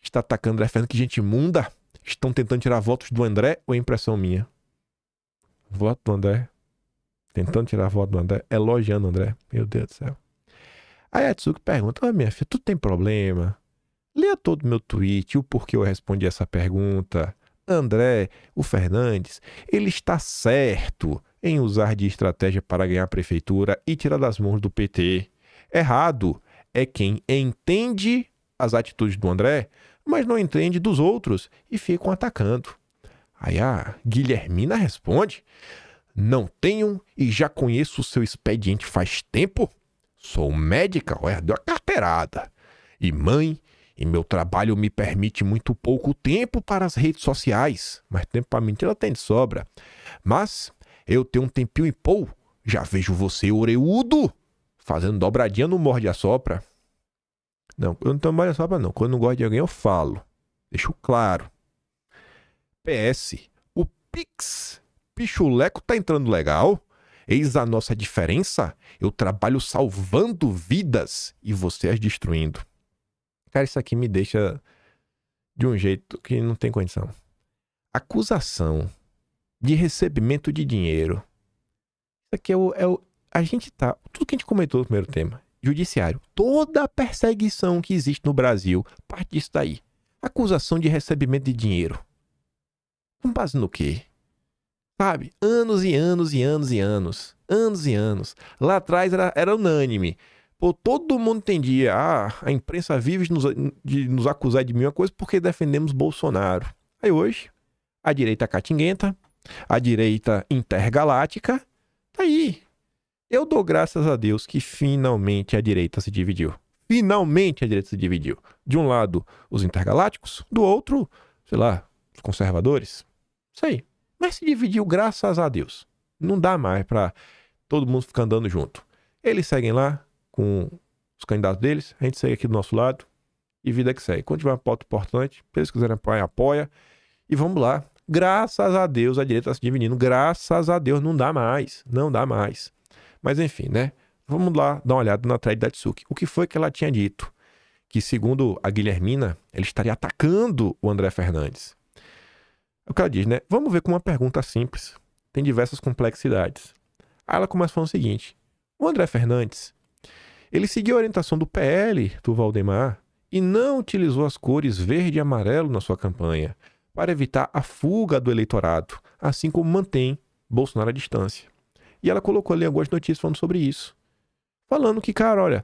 Está atacando o André Fernandes, que gente imunda. Estão tentando tirar votos do André ou é impressão minha? voto do André, tentando tirar voto do André, elogiando o André. Meu Deus do céu. Aí a Tsuki pergunta: oh, minha filha, tu tem problema? Leia todo o meu tweet, o porquê eu respondi essa pergunta. André, o Fernandes, ele está certo em usar de estratégia para ganhar a prefeitura e tirar das mãos do PT. Errado é quem entende as atitudes do André, mas não entende dos outros e ficam atacando. Aí a Guilhermina responde: Não tenho e já conheço o seu expediente faz tempo. Sou médica, olha, deu a carteirada. E mãe, e meu trabalho me permite muito pouco tempo para as redes sociais. Mas tempo para mentira tem de sobra. Mas eu tenho um tempinho e pou, já vejo você oreudo fazendo dobradinha no morde a sopra. Não, eu não tenho morde a sopra não. Quando eu não gosto de alguém eu falo. Deixo claro. PS, o Pix Pichuleco tá entrando legal. Eis a nossa diferença. Eu trabalho salvando vidas e você as destruindo. Cara, isso aqui me deixa de um jeito que não tem condição. Acusação de recebimento de dinheiro. Isso aqui é o, é o. A gente tá. Tudo que a gente comentou no primeiro tema. Judiciário. Toda a perseguição que existe no Brasil parte disso daí. Acusação de recebimento de dinheiro. Com base no quê? Sabe? Anos e anos e anos e anos. Anos e anos. Lá atrás era, era unânime. Pô, todo mundo entendia. Ah, a imprensa vive de nos, de nos acusar de mil coisa porque defendemos Bolsonaro. Aí hoje, a direita catinguenta, a direita intergaláctica, tá aí. Eu dou graças a Deus que finalmente a direita se dividiu. Finalmente a direita se dividiu. De um lado, os intergalácticos, do outro, sei lá, os conservadores. Isso aí. Mas se dividiu, graças a Deus. Não dá mais para todo mundo ficar andando junto. Eles seguem lá com os candidatos deles, a gente segue aqui do nosso lado e vida que segue. Quando tiver uma pauta importante, se eles quiserem apoiar, apoia. E vamos lá. Graças a Deus a direita está se dividindo. Graças a Deus não dá mais. Não dá mais. Mas enfim, né? Vamos lá dar uma olhada na thread da Tsuki. O que foi que ela tinha dito? Que segundo a Guilhermina, ele estaria atacando o André Fernandes. O que ela diz, né? Vamos ver com uma pergunta simples. Tem diversas complexidades. Aí ela começa falando o seguinte: o André Fernandes, ele seguiu a orientação do PL do Valdemar e não utilizou as cores verde e amarelo na sua campanha para evitar a fuga do eleitorado, assim como mantém Bolsonaro à distância. E ela colocou ali algumas notícias falando sobre isso. Falando que, cara, olha,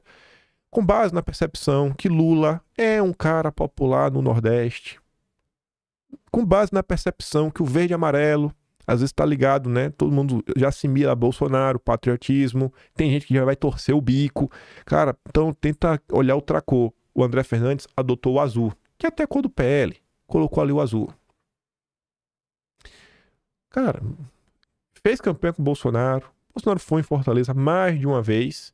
com base na percepção que Lula é um cara popular no Nordeste, com base na percepção que o verde e amarelo às vezes está ligado, né? Todo mundo já assimila a Bolsonaro, patriotismo. Tem gente que já vai torcer o bico. Cara, então tenta olhar outra cor. O André Fernandes adotou o azul, que é até a cor do PL. Colocou ali o azul. Cara, fez campanha com o Bolsonaro. Bolsonaro foi em Fortaleza mais de uma vez.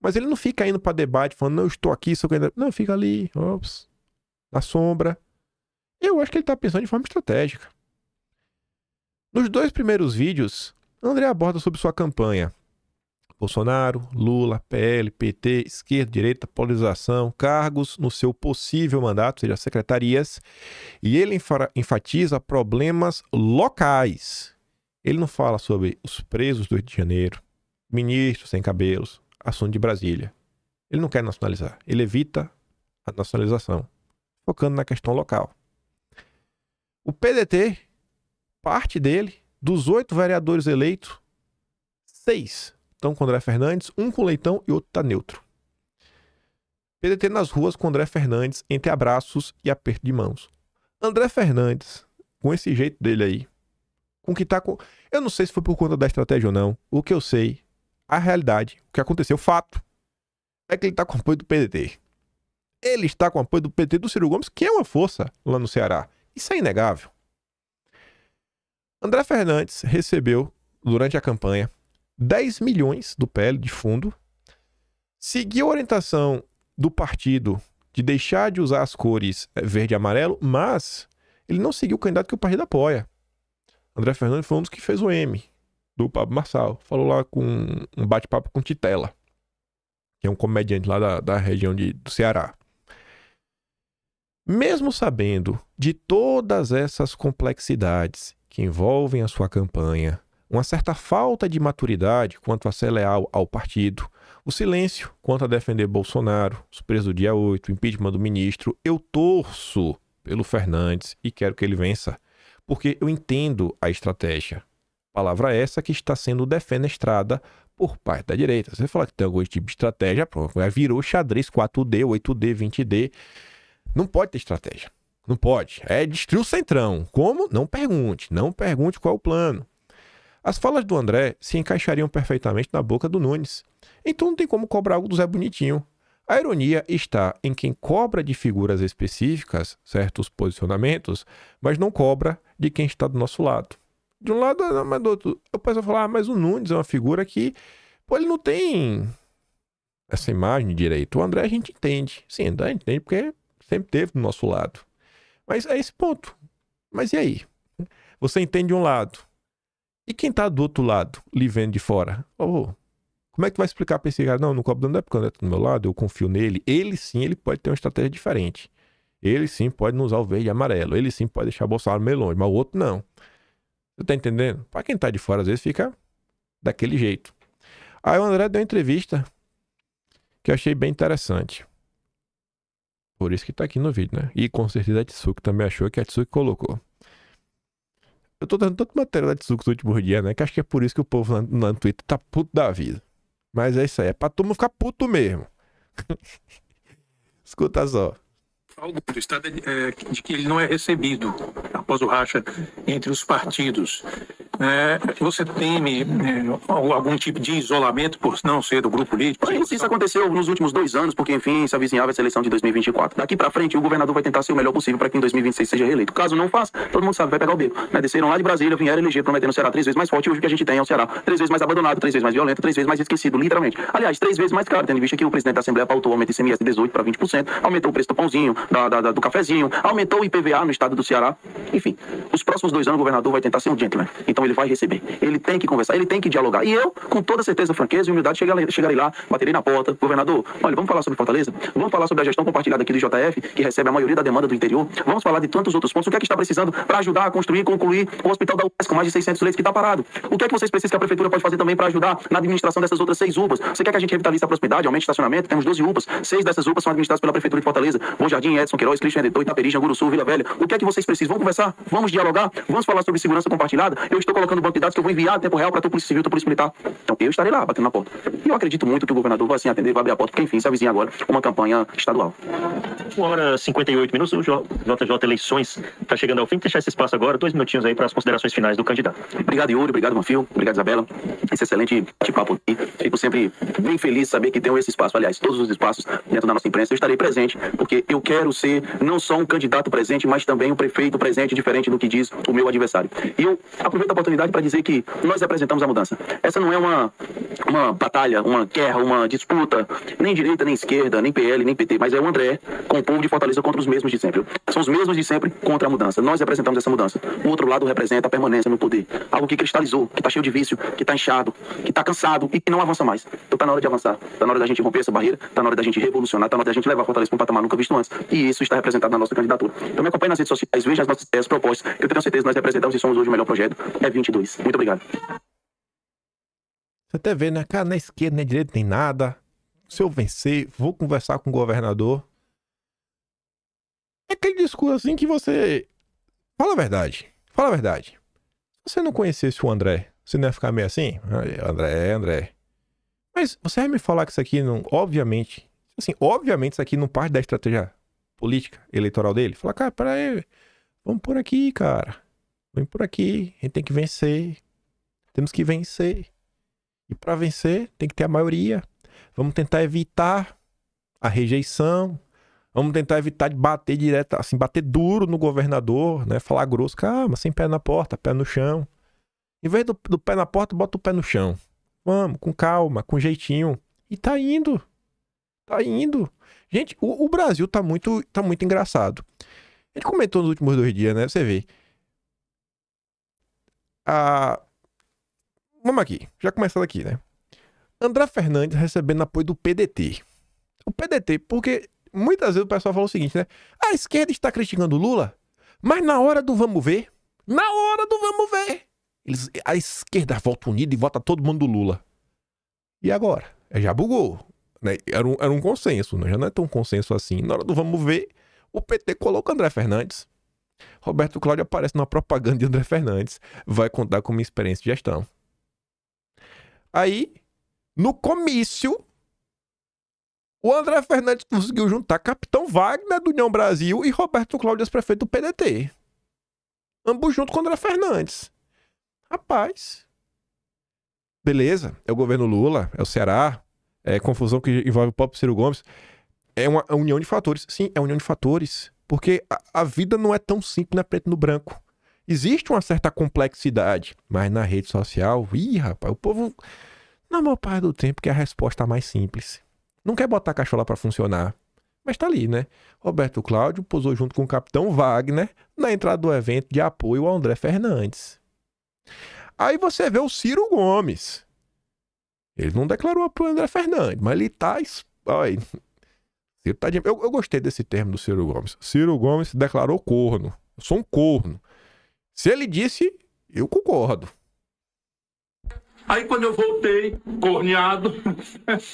Mas ele não fica indo para debate falando, não, estou aqui, sou candidato. Não, fica ali, ops, na sombra. Eu acho que ele está pensando de forma estratégica. Nos dois primeiros vídeos, André aborda sobre sua campanha. Bolsonaro, Lula, PL, PT, esquerda, direita, polarização, cargos no seu possível mandato, ou seja, secretarias, e ele enfatiza problemas locais. Ele não fala sobre os presos do Rio de Janeiro, ministros sem cabelos, assunto de Brasília. Ele não quer nacionalizar, ele evita a nacionalização, focando na questão local. O PDT, parte dele, dos oito vereadores eleitos, seis estão com André Fernandes, um com Leitão e outro está neutro. PDT nas ruas com André Fernandes, entre abraços e aperto de mãos. André Fernandes, com esse jeito dele aí, com que tá com. Eu não sei se foi por conta da estratégia ou não. O que eu sei, a realidade, o que aconteceu, o fato, é que ele tá com apoio do PDT. Ele está com apoio do PT do Ciro Gomes, que é uma força lá no Ceará. Isso é inegável. André Fernandes recebeu, durante a campanha, 10 milhões do PL de fundo, seguiu a orientação do partido de deixar de usar as cores eh, verde e amarelo, mas ele não seguiu o candidato que o partido apoia. André Fernandes foi um dos que fez o M, do Pablo Marçal. Falou lá com um bate-papo com Titela, que é um comediante lá da, da região de, do Ceará. Mesmo sabendo de todas essas complexidades que envolvem a sua campanha, uma certa falta de maturidade quanto a ser leal ao partido, o silêncio quanto a defender Bolsonaro, os do dia 8, o impeachment do ministro, eu torço pelo Fernandes e quero que ele vença, porque eu entendo a estratégia. Palavra essa que está sendo defenestrada por parte da direita. Você fala que tem algum tipo de estratégia, pronto, virou xadrez 4D, 8D, 20D. Não pode ter estratégia. Não pode. É destruir o centrão. Como? Não pergunte. Não pergunte qual é o plano. As falas do André se encaixariam perfeitamente na boca do Nunes. Então não tem como cobrar algo do Zé Bonitinho. A ironia está em quem cobra de figuras específicas certos posicionamentos, mas não cobra de quem está do nosso lado. De um lado, não, mas do outro. Eu posso falar, ah, mas o Nunes é uma figura que. Pô, ele não tem essa imagem direito. O André a gente entende. Sim, a gente entende porque Sempre teve do nosso lado. Mas é esse ponto. Mas e aí? Você entende um lado. E quem está do outro lado, lhe vendo de fora? Oh, como é que tu vai explicar para esse cara? Não, não cobro não é porque ele tá do meu lado, eu confio nele. Ele sim, ele pode ter uma estratégia diferente. Ele sim pode não usar o verde e amarelo. Ele sim pode deixar Bolsonaro meio longe, mas o outro não. Você tá entendendo? Para quem tá de fora, às vezes fica daquele jeito. Aí o André deu uma entrevista que eu achei bem interessante. Por isso que tá aqui no vídeo, né? E com certeza a Tsuki também achou que a Tsuki colocou. Eu tô dando tanto matéria da Tsuki nos últimos dias, né? Que acho que é por isso que o povo lá, lá no Twitter tá puto da vida. Mas é isso aí, é pra não ficar puto mesmo. Escuta só. Algo do Estado é, de que ele não é recebido após o racha entre os partidos. É, você teme é, algum tipo de isolamento por não ser do grupo político? Sim, isso aconteceu nos últimos dois anos, porque, enfim, se avizinhava essa eleição de 2024. Daqui para frente, o governador vai tentar ser o melhor possível para que em 2026 seja reeleito. Caso não faça, todo mundo sabe, vai pegar o beco. Né? Desceram lá de Brasília, vieram eleger prometendo o Ceará três vezes mais forte, hoje o que a gente tem é o Ceará três vezes mais abandonado, três vezes mais violento, três vezes mais esquecido, literalmente. Aliás, três vezes mais caro, tendo em vista que o presidente da Assembleia pautou o aumento de ICMS de 18 para 20%, aumentou o preço do pãozinho, da, da, da, do cafezinho, aumentou o IPVA no estado do Ceará. Enfim, os próximos dois anos o governador vai tentar ser um gentleman. Então ele ele vai receber. Ele tem que conversar, ele tem que dialogar. E eu, com toda certeza, franqueza e humildade, chegarei, chegarei lá, baterei na porta. Governador, olha, vamos falar sobre Fortaleza? Vamos falar sobre a gestão compartilhada aqui do JF, que recebe a maioria da demanda do interior? Vamos falar de tantos outros pontos. O que é que está precisando para ajudar a construir e concluir o hospital da UES com mais de 600 leitos que está parado? O que é que vocês precisam que a prefeitura pode fazer também para ajudar na administração dessas outras seis UPAs? Você quer que a gente revitalize a proximidade, aumente o estacionamento? Temos 12 UPAs. Seis dessas UPAs são administradas pela prefeitura de Fortaleza. Bom Jardim, Edson Queiroz, Cristian Detor, Itaperi, Janguru Sul, Vila Velha. O que é que vocês precisam? Vamos conversar? Vamos dialogar? Vamos falar sobre segurança compartilhada? Eu estou colocando banco de dados que eu vou enviar a tempo real para tua polícia civil, tua polícia militar. Então eu estarei lá batendo na porta. E eu acredito muito que o governador vai assim atender, vai abrir a porta, porque enfim, se avizinha agora uma campanha estadual. 1 hora 58 minutos, o JJ Eleições está chegando ao fim. Deixar esse espaço agora, dois minutinhos aí para as considerações finais do candidato. Obrigado, Yuri, obrigado, Manfio, obrigado, Isabela. Esse excelente bate-papo aqui. Fico sempre bem feliz de saber que tenho esse espaço, aliás, todos os espaços dentro da nossa imprensa. Eu estarei presente, porque eu quero ser não só um candidato presente, mas também um prefeito presente, diferente do que diz o meu adversário. E eu aproveito a oportunidade oportunidade para dizer que nós representamos a mudança. Essa não é uma, uma batalha, uma guerra, uma disputa, nem direita, nem esquerda, nem PL, nem PT, mas é o André com o povo de Fortaleza contra os mesmos de sempre. São os mesmos de sempre contra a mudança. Nós representamos essa mudança. O outro lado representa a permanência no poder. Algo que cristalizou, que está cheio de vício, que está inchado, que está cansado e que não avança mais. Então tá na hora de avançar. Tá na hora da gente romper essa barreira, tá na hora da gente revolucionar, tá na hora da gente levar a Fortaleza para um patamar nunca visto antes. E isso está representado na nossa candidatura. Então me acompanhe nas redes sociais, veja as nossas ideias, propostas, que eu tenho certeza que nós representamos e somos hoje o melhor projeto. É 22. Muito obrigado. Você até vê, né? Cara, na esquerda, nem direita, tem nada. Se eu vencer, vou conversar com o governador. É aquele discurso assim que você. Fala a verdade. Fala a verdade. Se você não conhecesse o André, você não ia ficar meio assim? André, André. Mas você vai me falar que isso aqui não. Obviamente. Assim, obviamente isso aqui não parte da estratégia política, eleitoral dele. Fala, cara, peraí. Vamos por aqui, cara. Vem por aqui, a gente tem que vencer. Temos que vencer. E para vencer, tem que ter a maioria. Vamos tentar evitar a rejeição. Vamos tentar evitar de bater direto, assim, bater duro no governador, né? Falar grosso, calma, sem pé na porta, pé no chão. Em vez do, do pé na porta, bota o pé no chão. Vamos, com calma, com jeitinho. E tá indo. Tá indo. Gente, o, o Brasil tá muito, tá muito engraçado. A gente comentou nos últimos dois dias, né? Você vê a. Vamos aqui, já começando aqui, né? André Fernandes recebendo apoio do PDT. O PDT, porque muitas vezes o pessoal fala o seguinte, né? A esquerda está criticando o Lula, mas na hora do vamos ver, na hora do vamos ver, eles, a esquerda volta unida e vota todo mundo do Lula. E agora? É já bugou. Né? Era, um, era um consenso, né? já não é tão consenso assim. Na hora do vamos ver, o PT coloca André Fernandes Roberto Cláudio aparece numa propaganda de André Fernandes, vai contar com uma experiência de gestão. Aí, no comício, o André Fernandes conseguiu juntar Capitão Wagner do União Brasil e Roberto Cláudio, prefeito do PDT. Ambos junto com André Fernandes. Rapaz. Beleza, é o governo Lula, é o Ceará, é confusão que envolve o próprio Ciro Gomes. É uma é união de fatores. Sim, é união de fatores. Porque a, a vida não é tão simples, né? Preto no branco. Existe uma certa complexidade, mas na rede social, ih, rapaz, o povo, na maior parte do tempo, que a resposta mais simples. Não quer botar a cachola para funcionar. Mas tá ali, né? Roberto Cláudio posou junto com o capitão Wagner na entrada do evento de apoio ao André Fernandes. Aí você vê o Ciro Gomes. Ele não declarou apoio ao André Fernandes, mas ele tá. Olha, Ciro tá de... eu, eu gostei desse termo do Ciro Gomes. Ciro Gomes declarou corno. Eu sou um corno. Se ele disse, eu concordo. Aí quando eu voltei, corneado,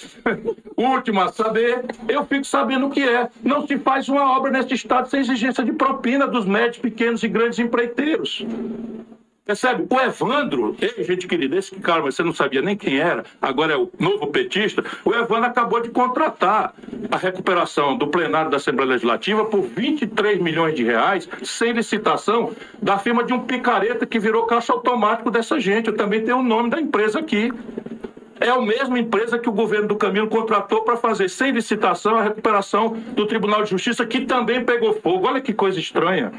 último a saber, eu fico sabendo o que é. Não se faz uma obra neste estado sem exigência de propina dos médios, pequenos e grandes empreiteiros. Percebe? O Evandro, ei, gente querida, esse cara, você não sabia nem quem era, agora é o novo petista. O Evandro acabou de contratar a recuperação do plenário da Assembleia Legislativa por 23 milhões de reais, sem licitação, da firma de um picareta que virou caixa automático dessa gente. Eu também tenho o nome da empresa aqui. É a mesma empresa que o governo do Camilo contratou para fazer, sem licitação, a recuperação do Tribunal de Justiça, que também pegou fogo. Olha que coisa estranha.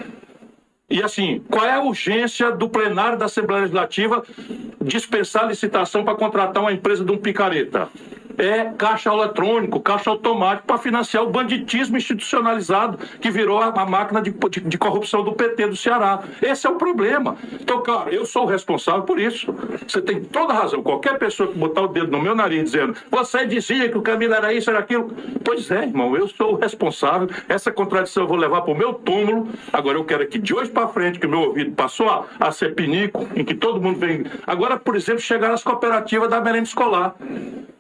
E assim, qual é a urgência do plenário da Assembleia Legislativa dispensar licitação para contratar uma empresa de um picareta? é caixa eletrônico, caixa automático para financiar o banditismo institucionalizado que virou a, máquina de, de, de, corrupção do PT do Ceará. Esse é o problema. Então, cara, eu sou o responsável por isso. Você tem toda razão. Qualquer pessoa que botar o dedo no meu nariz dizendo você dizia que o caminho era isso, era aquilo. Pois é, irmão, eu sou o responsável. Essa contradição eu vou levar para o meu túmulo. Agora eu quero é que de hoje para frente, que meu ouvido passou a, a ser pinico, em que todo mundo vem. Agora, por exemplo, chegar nas cooperativas da merenda escolar.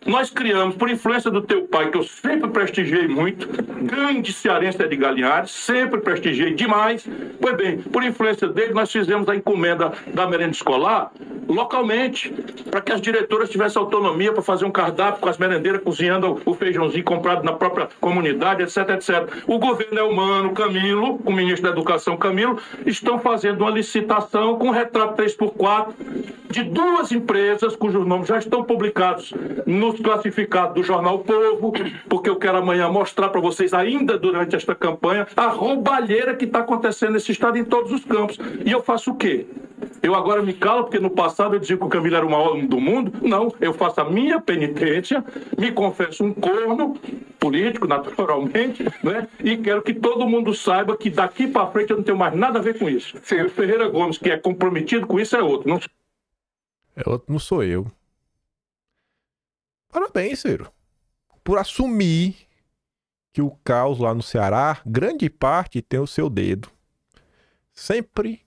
Nós criamos por influência do teu pai, que eu sempre prestigiei muito, grande cearense é de Galinhares, sempre prestigiei demais. Pois bem, por influência dele, nós fizemos a encomenda da merenda escolar localmente, para que as diretoras tivessem autonomia para fazer um cardápio com as merendeiras cozinhando o feijãozinho comprado na própria comunidade, etc, etc. O governo é humano, Camilo, o ministro da Educação, Camilo, estão fazendo uma licitação com um retrato 3x4 de duas empresas, cujos nomes já estão publicados nos classificados certificado do jornal Povo, porque eu quero amanhã mostrar para vocês, ainda durante esta campanha, a roubalheira que está acontecendo nesse Estado em todos os campos. E eu faço o quê? Eu agora me calo porque no passado eu dizia que o Camilo era o maior homem do mundo. Não, eu faço a minha penitência, me confesso um corno político, naturalmente, né? E quero que todo mundo saiba que daqui para frente eu não tenho mais nada a ver com isso. Sim. O Ferreira Gomes, que é comprometido com isso, é outro. Não... É outro, não sou eu. Parabéns, Ciro, por assumir que o caos lá no Ceará, grande parte tem o seu dedo. Sempre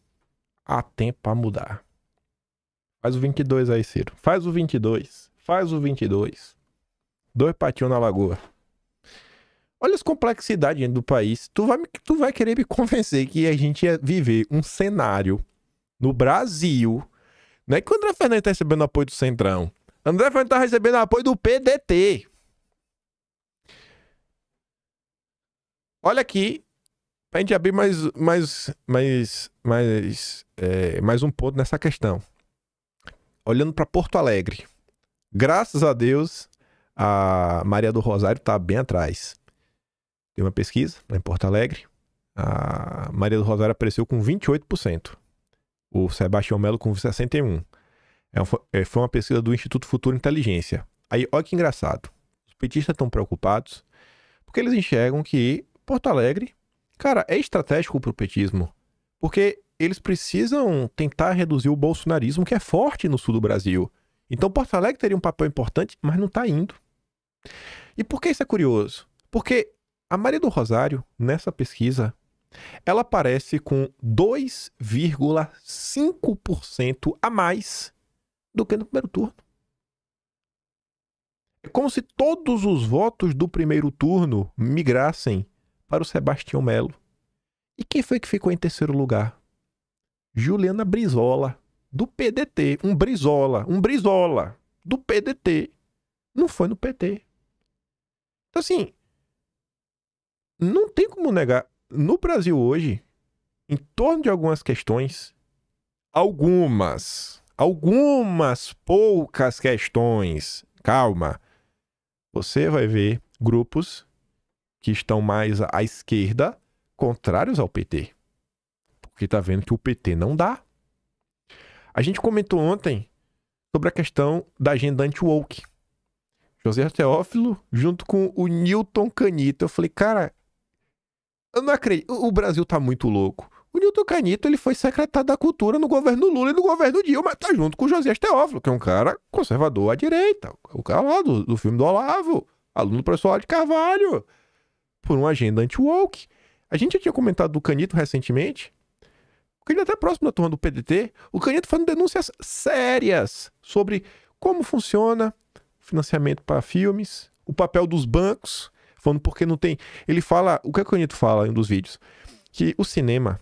há tempo a mudar. Faz o 22 aí, Ciro. Faz o 22. Faz o 22. Dois patinhos na lagoa. Olha as complexidades do país. Tu vai, tu vai querer me convencer que a gente ia viver um cenário no Brasil. Não é que o André Fernandes está recebendo apoio do Centrão. André Franco está recebendo apoio do PDT. Olha aqui, para a gente abrir mais, mais, mais, mais, é, mais um ponto nessa questão. Olhando para Porto Alegre, graças a Deus, a Maria do Rosário está bem atrás. Tem uma pesquisa lá em Porto Alegre, a Maria do Rosário apareceu com 28%, o Sebastião Melo com 61%. É, é, foi uma pesquisa do Instituto Futuro Inteligência. Aí, olha que engraçado. Os petistas estão preocupados porque eles enxergam que Porto Alegre, cara, é estratégico para o petismo. Porque eles precisam tentar reduzir o bolsonarismo, que é forte no sul do Brasil. Então, Porto Alegre teria um papel importante, mas não está indo. E por que isso é curioso? Porque a Maria do Rosário, nessa pesquisa, ela aparece com 2,5% a mais do que no primeiro turno. É como se todos os votos do primeiro turno migrassem para o Sebastião Melo. E quem foi que ficou em terceiro lugar? Juliana Brizola, do PDT. Um Brizola, um Brizola, do PDT. Não foi no PT. Então, assim, não tem como negar. No Brasil hoje, em torno de algumas questões, algumas algumas poucas questões. Calma. Você vai ver grupos que estão mais à esquerda, contrários ao PT. Porque tá vendo que o PT não dá. A gente comentou ontem sobre a questão da agenda anti-woke. José Teófilo, junto com o Newton Canito. Eu falei, cara, eu não acredito. O Brasil tá muito louco. O Nilton Canito ele foi secretário da Cultura no governo Lula e no governo Dilma, tá junto com o Josias Teófilo, que é um cara conservador à direita, o cara lá do, do filme do Olavo, aluno do professor de Carvalho, por uma agenda anti-woke. A gente já tinha comentado do Canito recentemente, o Canito é até próximo da turma do PDT, o Canito fazendo denúncias sérias sobre como funciona o financiamento para filmes, o papel dos bancos, falando porque não tem... Ele fala, o que o Canito fala em um dos vídeos, que o cinema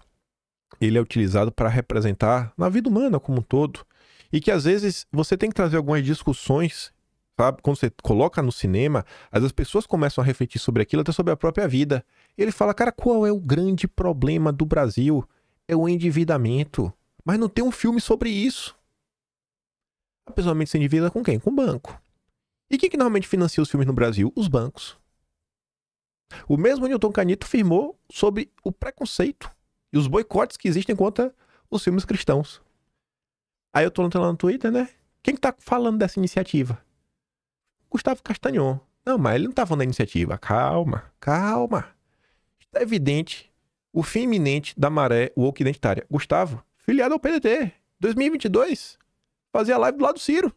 ele é utilizado para representar na vida humana como um todo. E que às vezes você tem que trazer algumas discussões, sabe? Quando você coloca no cinema, às vezes as pessoas começam a refletir sobre aquilo, até sobre a própria vida. Ele fala, cara, qual é o grande problema do Brasil? É o endividamento. Mas não tem um filme sobre isso. A pessoa se endivida com quem? Com o banco. E quem que normalmente financia os filmes no Brasil? Os bancos. O mesmo Newton Canito firmou sobre o preconceito e os boicotes que existem contra os filmes cristãos. Aí eu tô lá no Twitter, né? Quem que tá falando dessa iniciativa? Gustavo Castanhon. Não, mas ele não tá falando da iniciativa. Calma, calma. Está evidente o fim iminente da maré woke identitária. Gustavo, filiado ao PDT, 2022, fazia live do lado do Ciro.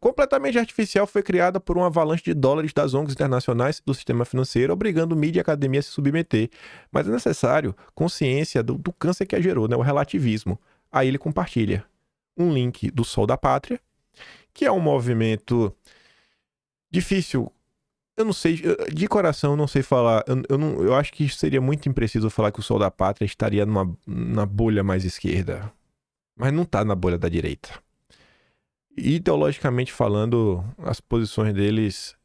Completamente artificial foi criada por uma avalanche de dólares das ONGs internacionais do sistema financeiro, obrigando mídia e academia a se submeter. Mas é necessário consciência do, do câncer que a gerou, né? o relativismo. Aí ele compartilha um link do Sol da Pátria, que é um movimento difícil. Eu não sei, de coração eu não sei falar. Eu, eu, não, eu acho que seria muito impreciso falar que o Sol da Pátria estaria numa, na bolha mais esquerda. Mas não está na bolha da direita ideologicamente falando, as posições deles.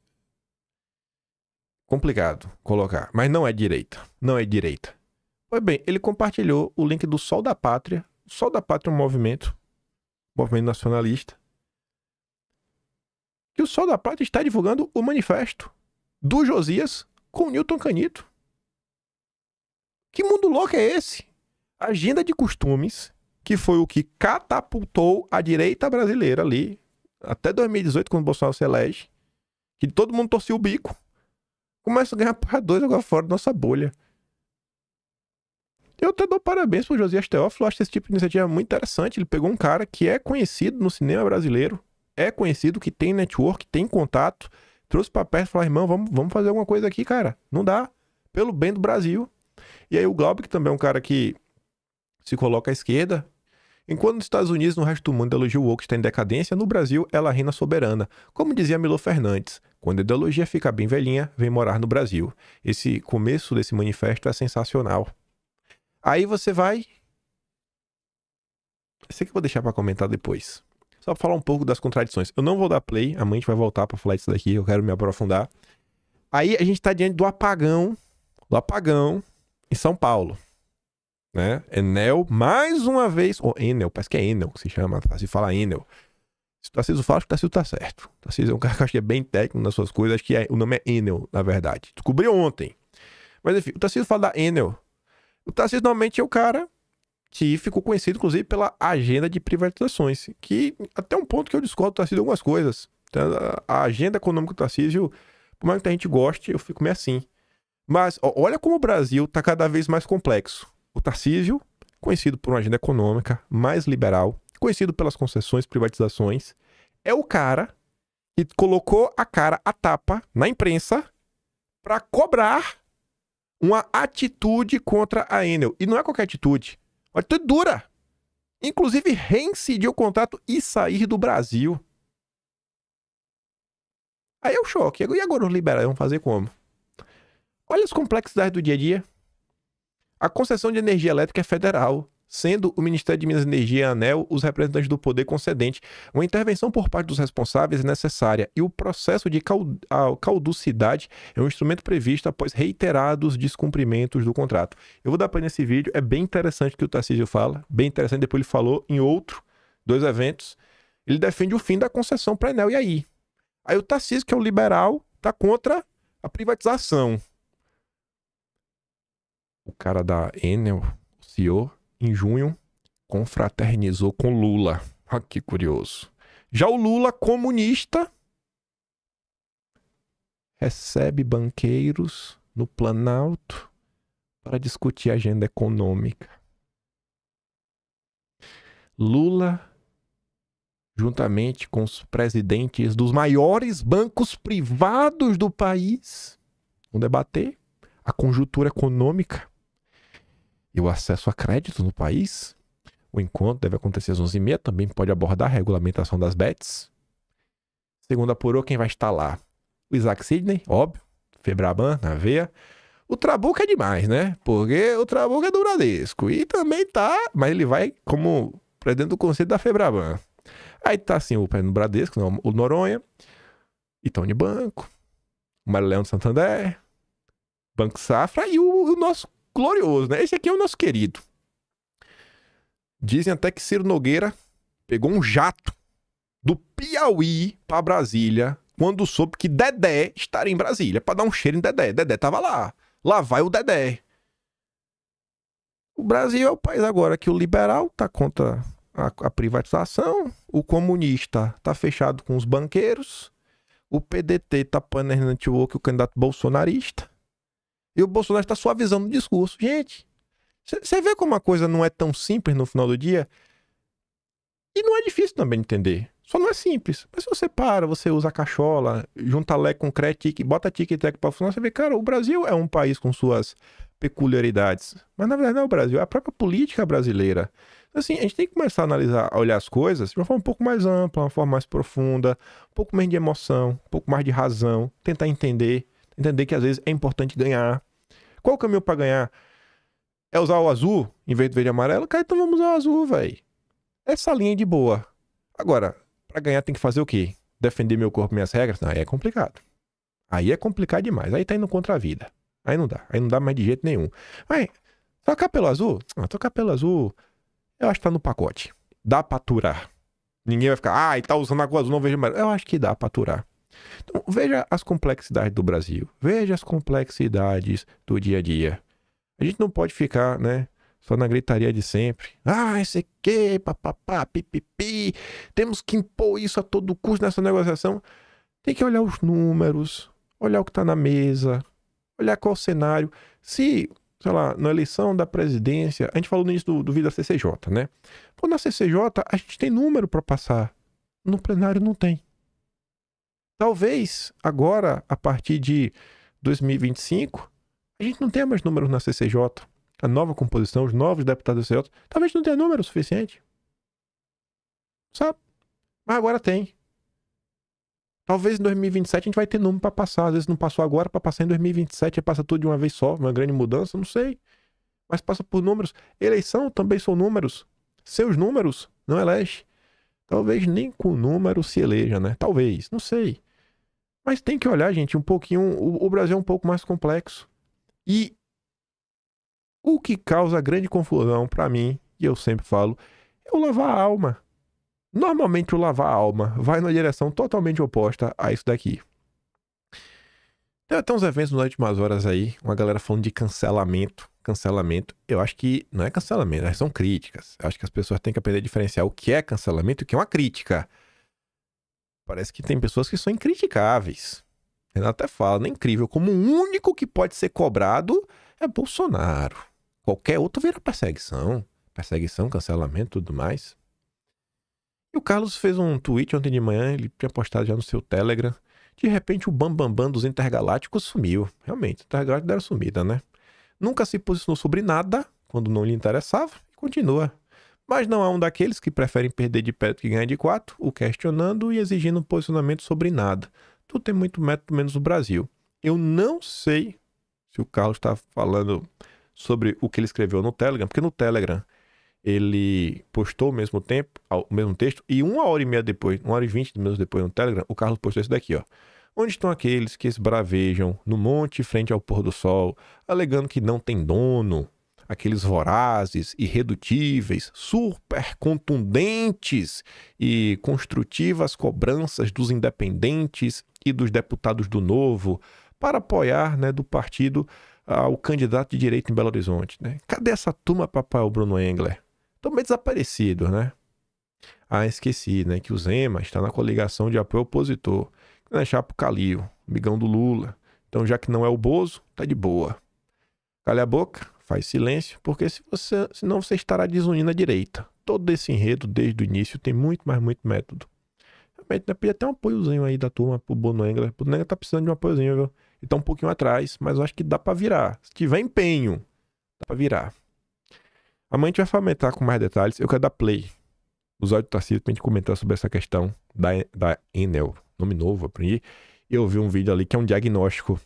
Complicado colocar, mas não é direita. Não é direita. Pois bem, ele compartilhou o link do Sol da Pátria. O Sol da Pátria é um movimento, um movimento nacionalista. Que o Sol da Pátria está divulgando o manifesto do Josias com Newton Canito. Que mundo louco é esse? Agenda de costumes que foi o que catapultou a direita brasileira ali, até 2018, quando o Bolsonaro se elege, que todo mundo torcia o bico, começa a ganhar para dois agora fora da nossa bolha. Eu até dou parabéns pro Josias Teófilo, acho esse tipo de iniciativa muito interessante. Ele pegou um cara que é conhecido no cinema brasileiro, é conhecido, que tem network, tem contato, trouxe pra perto e falou, irmão, vamos, vamos fazer alguma coisa aqui, cara. Não dá. Pelo bem do Brasil. E aí o Glauber, que também é um cara que se coloca à esquerda, Enquanto nos Estados Unidos e no resto do mundo a ideologia woke está em decadência, no Brasil ela reina soberana, como dizia Milo Fernandes. Quando a ideologia fica bem velhinha, vem morar no Brasil. Esse começo desse manifesto é sensacional. Aí você vai. Esse que eu vou deixar para comentar depois. Só pra falar um pouco das contradições. Eu não vou dar play, amanhã a gente vai voltar para falar disso daqui, eu quero me aprofundar. Aí a gente tá diante do apagão, do apagão em São Paulo né? Enel, mais uma vez, ou Enel, parece que é Enel que se chama, tá? se fala Enel. Se o Tarcísio fala, acho que o Tarcísio tá certo. O Tarcísio é um cara que eu acho que é bem técnico nas suas coisas, acho que é, o nome é Enel, na verdade. Descobri ontem. Mas enfim, o Tarcísio fala da Enel. O Tarcísio normalmente é o cara que ficou conhecido, inclusive, pela agenda de privatizações, que até um ponto que eu discordo do Tarcísio algumas coisas. Então, a agenda econômica do Tarcísio, por mais que a gente goste, eu fico meio assim. Mas ó, olha como o Brasil tá cada vez mais complexo. O Tarcísio, conhecido por uma agenda econômica mais liberal, conhecido pelas concessões, privatizações, é o cara que colocou a cara a tapa na imprensa para cobrar uma atitude contra a Enel. E não é qualquer atitude, é uma atitude dura. Inclusive reincidir o contrato e sair do Brasil. Aí é o choque. E agora os liberais vão fazer como? Olha as complexidades do dia a dia. A concessão de energia elétrica é federal, sendo o Ministério de Minas e Energia e a ANEL os representantes do poder concedente. Uma intervenção por parte dos responsáveis é necessária e o processo de caducidade é um instrumento previsto após reiterados descumprimentos do contrato. Eu vou dar para nesse vídeo, é bem interessante o que o Tarcísio fala, bem interessante, depois ele falou em outro, dois eventos, ele defende o fim da concessão para a ANEL, e aí? Aí o Tarcísio, que é o liberal, está contra a privatização o cara da Enel, o CEO, em junho, confraternizou com Lula. Olha ah, que curioso. Já o Lula comunista recebe banqueiros no Planalto para discutir agenda econômica. Lula, juntamente com os presidentes dos maiores bancos privados do país, vão debater a conjuntura econômica e o acesso a crédito no país. O encontro deve acontecer às 11h30, também pode abordar a regulamentação das bets. Segundo apurou, quem vai estar lá? O Isaac Sidney, óbvio, Febraban, na veia. O Trabuco é demais, né? Porque o Trabuco é do Bradesco. E também tá, mas ele vai como presidente do conselho da Febraban. Aí tá assim, o no Bradesco, né? o Noronha, Itão de Banco, o Mário Leão do Santander, Banco Safra e o, o nosso glorioso, né? Esse aqui é o nosso querido. Dizem até que Ciro Nogueira pegou um jato do Piauí para Brasília quando soube que Dedé estaria em Brasília para dar um cheiro em Dedé. Dedé tava lá. Lá vai o Dedé. O Brasil é o país agora que o liberal tá contra a, a privatização, o comunista tá fechado com os banqueiros, o PDT tá panerando o candidato bolsonarista. E o Bolsonaro está suavizando o discurso. Gente, você vê como a coisa não é tão simples no final do dia? E não é difícil também entender. Só não é simples. Mas se você para, você usa a cachola, junta lé com e bota tique e tec para funcionar, você vê, cara, o Brasil é um país com suas peculiaridades. Mas na verdade não é o Brasil, é a própria política brasileira. Assim, a gente tem que começar a analisar, a olhar as coisas de uma forma um pouco mais ampla, uma forma mais profunda, um pouco menos de emoção, um pouco mais de razão, tentar entender entender que às vezes é importante ganhar. Qual o caminho para ganhar? É usar o azul em vez do verde e amarelo? Cara, então vamos usar o azul, velho. Essa linha é de boa. Agora, para ganhar tem que fazer o quê? Defender meu corpo, minhas regras? Não, aí é complicado. Aí é complicado demais. Aí tá indo contra a vida. Aí não dá. Aí não dá mais de jeito nenhum. Mas, tocar pelo azul? Ah, tocar pelo azul, eu acho que tá no pacote. Dá pra aturar. Ninguém vai ficar, ah, e tá usando a azul, não vejo mais. Eu acho que dá pra aturar. Então, veja as complexidades do Brasil, veja as complexidades do dia a dia. A gente não pode ficar, né, só na gritaria de sempre. Ah, esse aqui, papapá, pipipi, temos que impor isso a todo custo nessa negociação. Tem que olhar os números, olhar o que está na mesa, olhar qual o cenário. Se, sei lá, na eleição da presidência, a gente falou no início do, do vídeo da CCJ, né? Pô, na CCJ a gente tem número para passar, no plenário não tem. Talvez agora, a partir de 2025, a gente não tenha mais números na CCJ. A nova composição, os novos deputados da CCJ, talvez não tenha número suficiente. Sabe? Mas agora tem. Talvez em 2027 a gente vai ter número para passar. Às vezes não passou agora, para passar em 2027 passa tudo de uma vez só, uma grande mudança, não sei. Mas passa por números. Eleição também são números. Seus números não elege. Talvez nem com o número se eleja, né? Talvez, não sei. Mas tem que olhar, gente, um pouquinho. O, o Brasil é um pouco mais complexo. E o que causa grande confusão para mim, e eu sempre falo, é o lavar a alma. Normalmente o lavar a alma vai na direção totalmente oposta a isso daqui. Tem até uns eventos nas últimas horas aí, uma galera falando de cancelamento cancelamento, eu acho que não é cancelamento, é, são críticas. Eu acho que as pessoas têm que aprender a diferenciar o que é cancelamento e o que é uma crítica. Parece que tem pessoas que são incriticáveis. Renato até fala, não é incrível, como o único que pode ser cobrado é Bolsonaro. Qualquer outro vira perseguição. Perseguição, cancelamento tudo mais. E o Carlos fez um tweet ontem de manhã, ele tinha postado já no seu Telegram. De repente o Bambambam bam, bam dos Intergalácticos sumiu. Realmente, os Intergalácticos deram sumida, né? Nunca se posicionou sobre nada quando não lhe interessava e continua. Mas não há é um daqueles que preferem perder de pé do que ganhar de quatro, o questionando e exigindo um posicionamento sobre nada. Tudo tem muito método menos o Brasil. Eu não sei se o Carlos está falando sobre o que ele escreveu no Telegram, porque no Telegram ele postou ao mesmo tempo, o mesmo texto, e uma hora e meia depois, uma hora e vinte minutos depois no Telegram, o Carlos postou isso daqui, ó. Onde estão aqueles que esbravejam no monte frente ao pôr do sol, alegando que não tem dono? Aqueles vorazes, irredutíveis, super contundentes e construtivas cobranças dos independentes e dos deputados do Novo para apoiar né, do partido ah, o candidato de direita em Belo Horizonte. Né? Cadê essa turma para o Bruno Engler? meio desaparecido, né? Ah, esqueci, né? Que o Zema está na coligação de apoio opositor né, chapa o Calil, amigão do Lula. Então, já que não é o Bozo, tá de boa. Calha a boca, faz silêncio, porque se você, senão você estará desunindo a direita. Todo esse enredo, desde o início, tem muito, mas muito método. Realmente, né, até um apoiozinho aí da turma pro Bonoenga. O Negra tá precisando de um apoiozinho, viu? E tá um pouquinho atrás, mas eu acho que dá para virar. Se tiver empenho, dá pra virar. Amanhã a gente vai fomentar com mais detalhes. Eu quero dar play nos áudios do Tarcísio pra gente comentar sobre essa questão da, da Enel nome novo, aprendi. Eu vi um vídeo ali que é um diagnóstico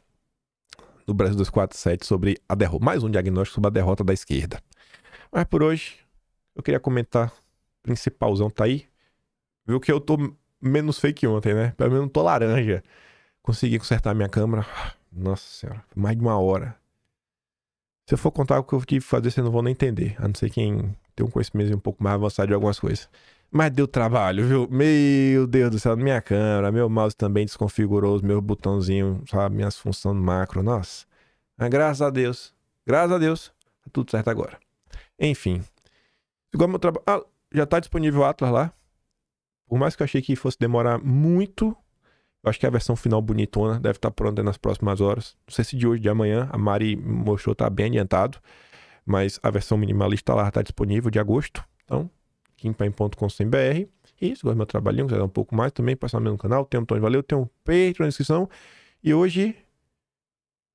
do Brasil 247 sobre a derrota, mais um diagnóstico sobre a derrota da esquerda. Mas por hoje, eu queria comentar, principalzão tá aí, viu que eu tô menos fake ontem, né? Pelo menos tô laranja. Consegui consertar minha câmera. Nossa senhora, mais de uma hora. Se eu for contar o que eu tive que fazer, vocês não vão nem entender. A não ser quem tem um conhecimento um pouco mais avançado de algumas coisas. Mas deu trabalho, viu? Meu Deus do céu, minha câmera, meu mouse também desconfigurou os meus botãozinhos, sabe? Minhas funções macro, nossa. Mas graças a Deus, graças a Deus, tá tudo certo agora. Enfim. Igual meu trabalho. Ah, já tá disponível o Atlas lá. Por mais que eu achei que fosse demorar muito, eu acho que a versão final bonitona deve estar tá pronta nas próximas horas. Não sei se de hoje, de amanhã. A Mari mostrou, tá bem adiantado. Mas a versão minimalista lá está disponível de agosto. Então, kimpen.com.br. E se gosta do meu trabalhinho, quiser dar um pouco mais também, passar no meu canal, tem um Tony Valeu, tem um Patreon na descrição. E hoje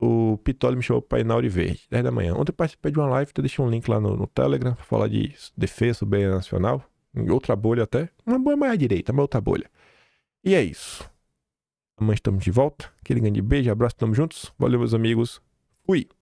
o Pitoli me chamou para ir na Auri Verde, 10 da manhã. Ontem eu participei de uma live, então eu deixei um link lá no, no Telegram para falar de defesa, soberania nacional, em outra bolha até. Uma bolha mais à direita, mas outra bolha. E é isso. Amanhã estamos de volta. Aquele grande beijo, abraço, estamos juntos. Valeu, meus amigos. Fui!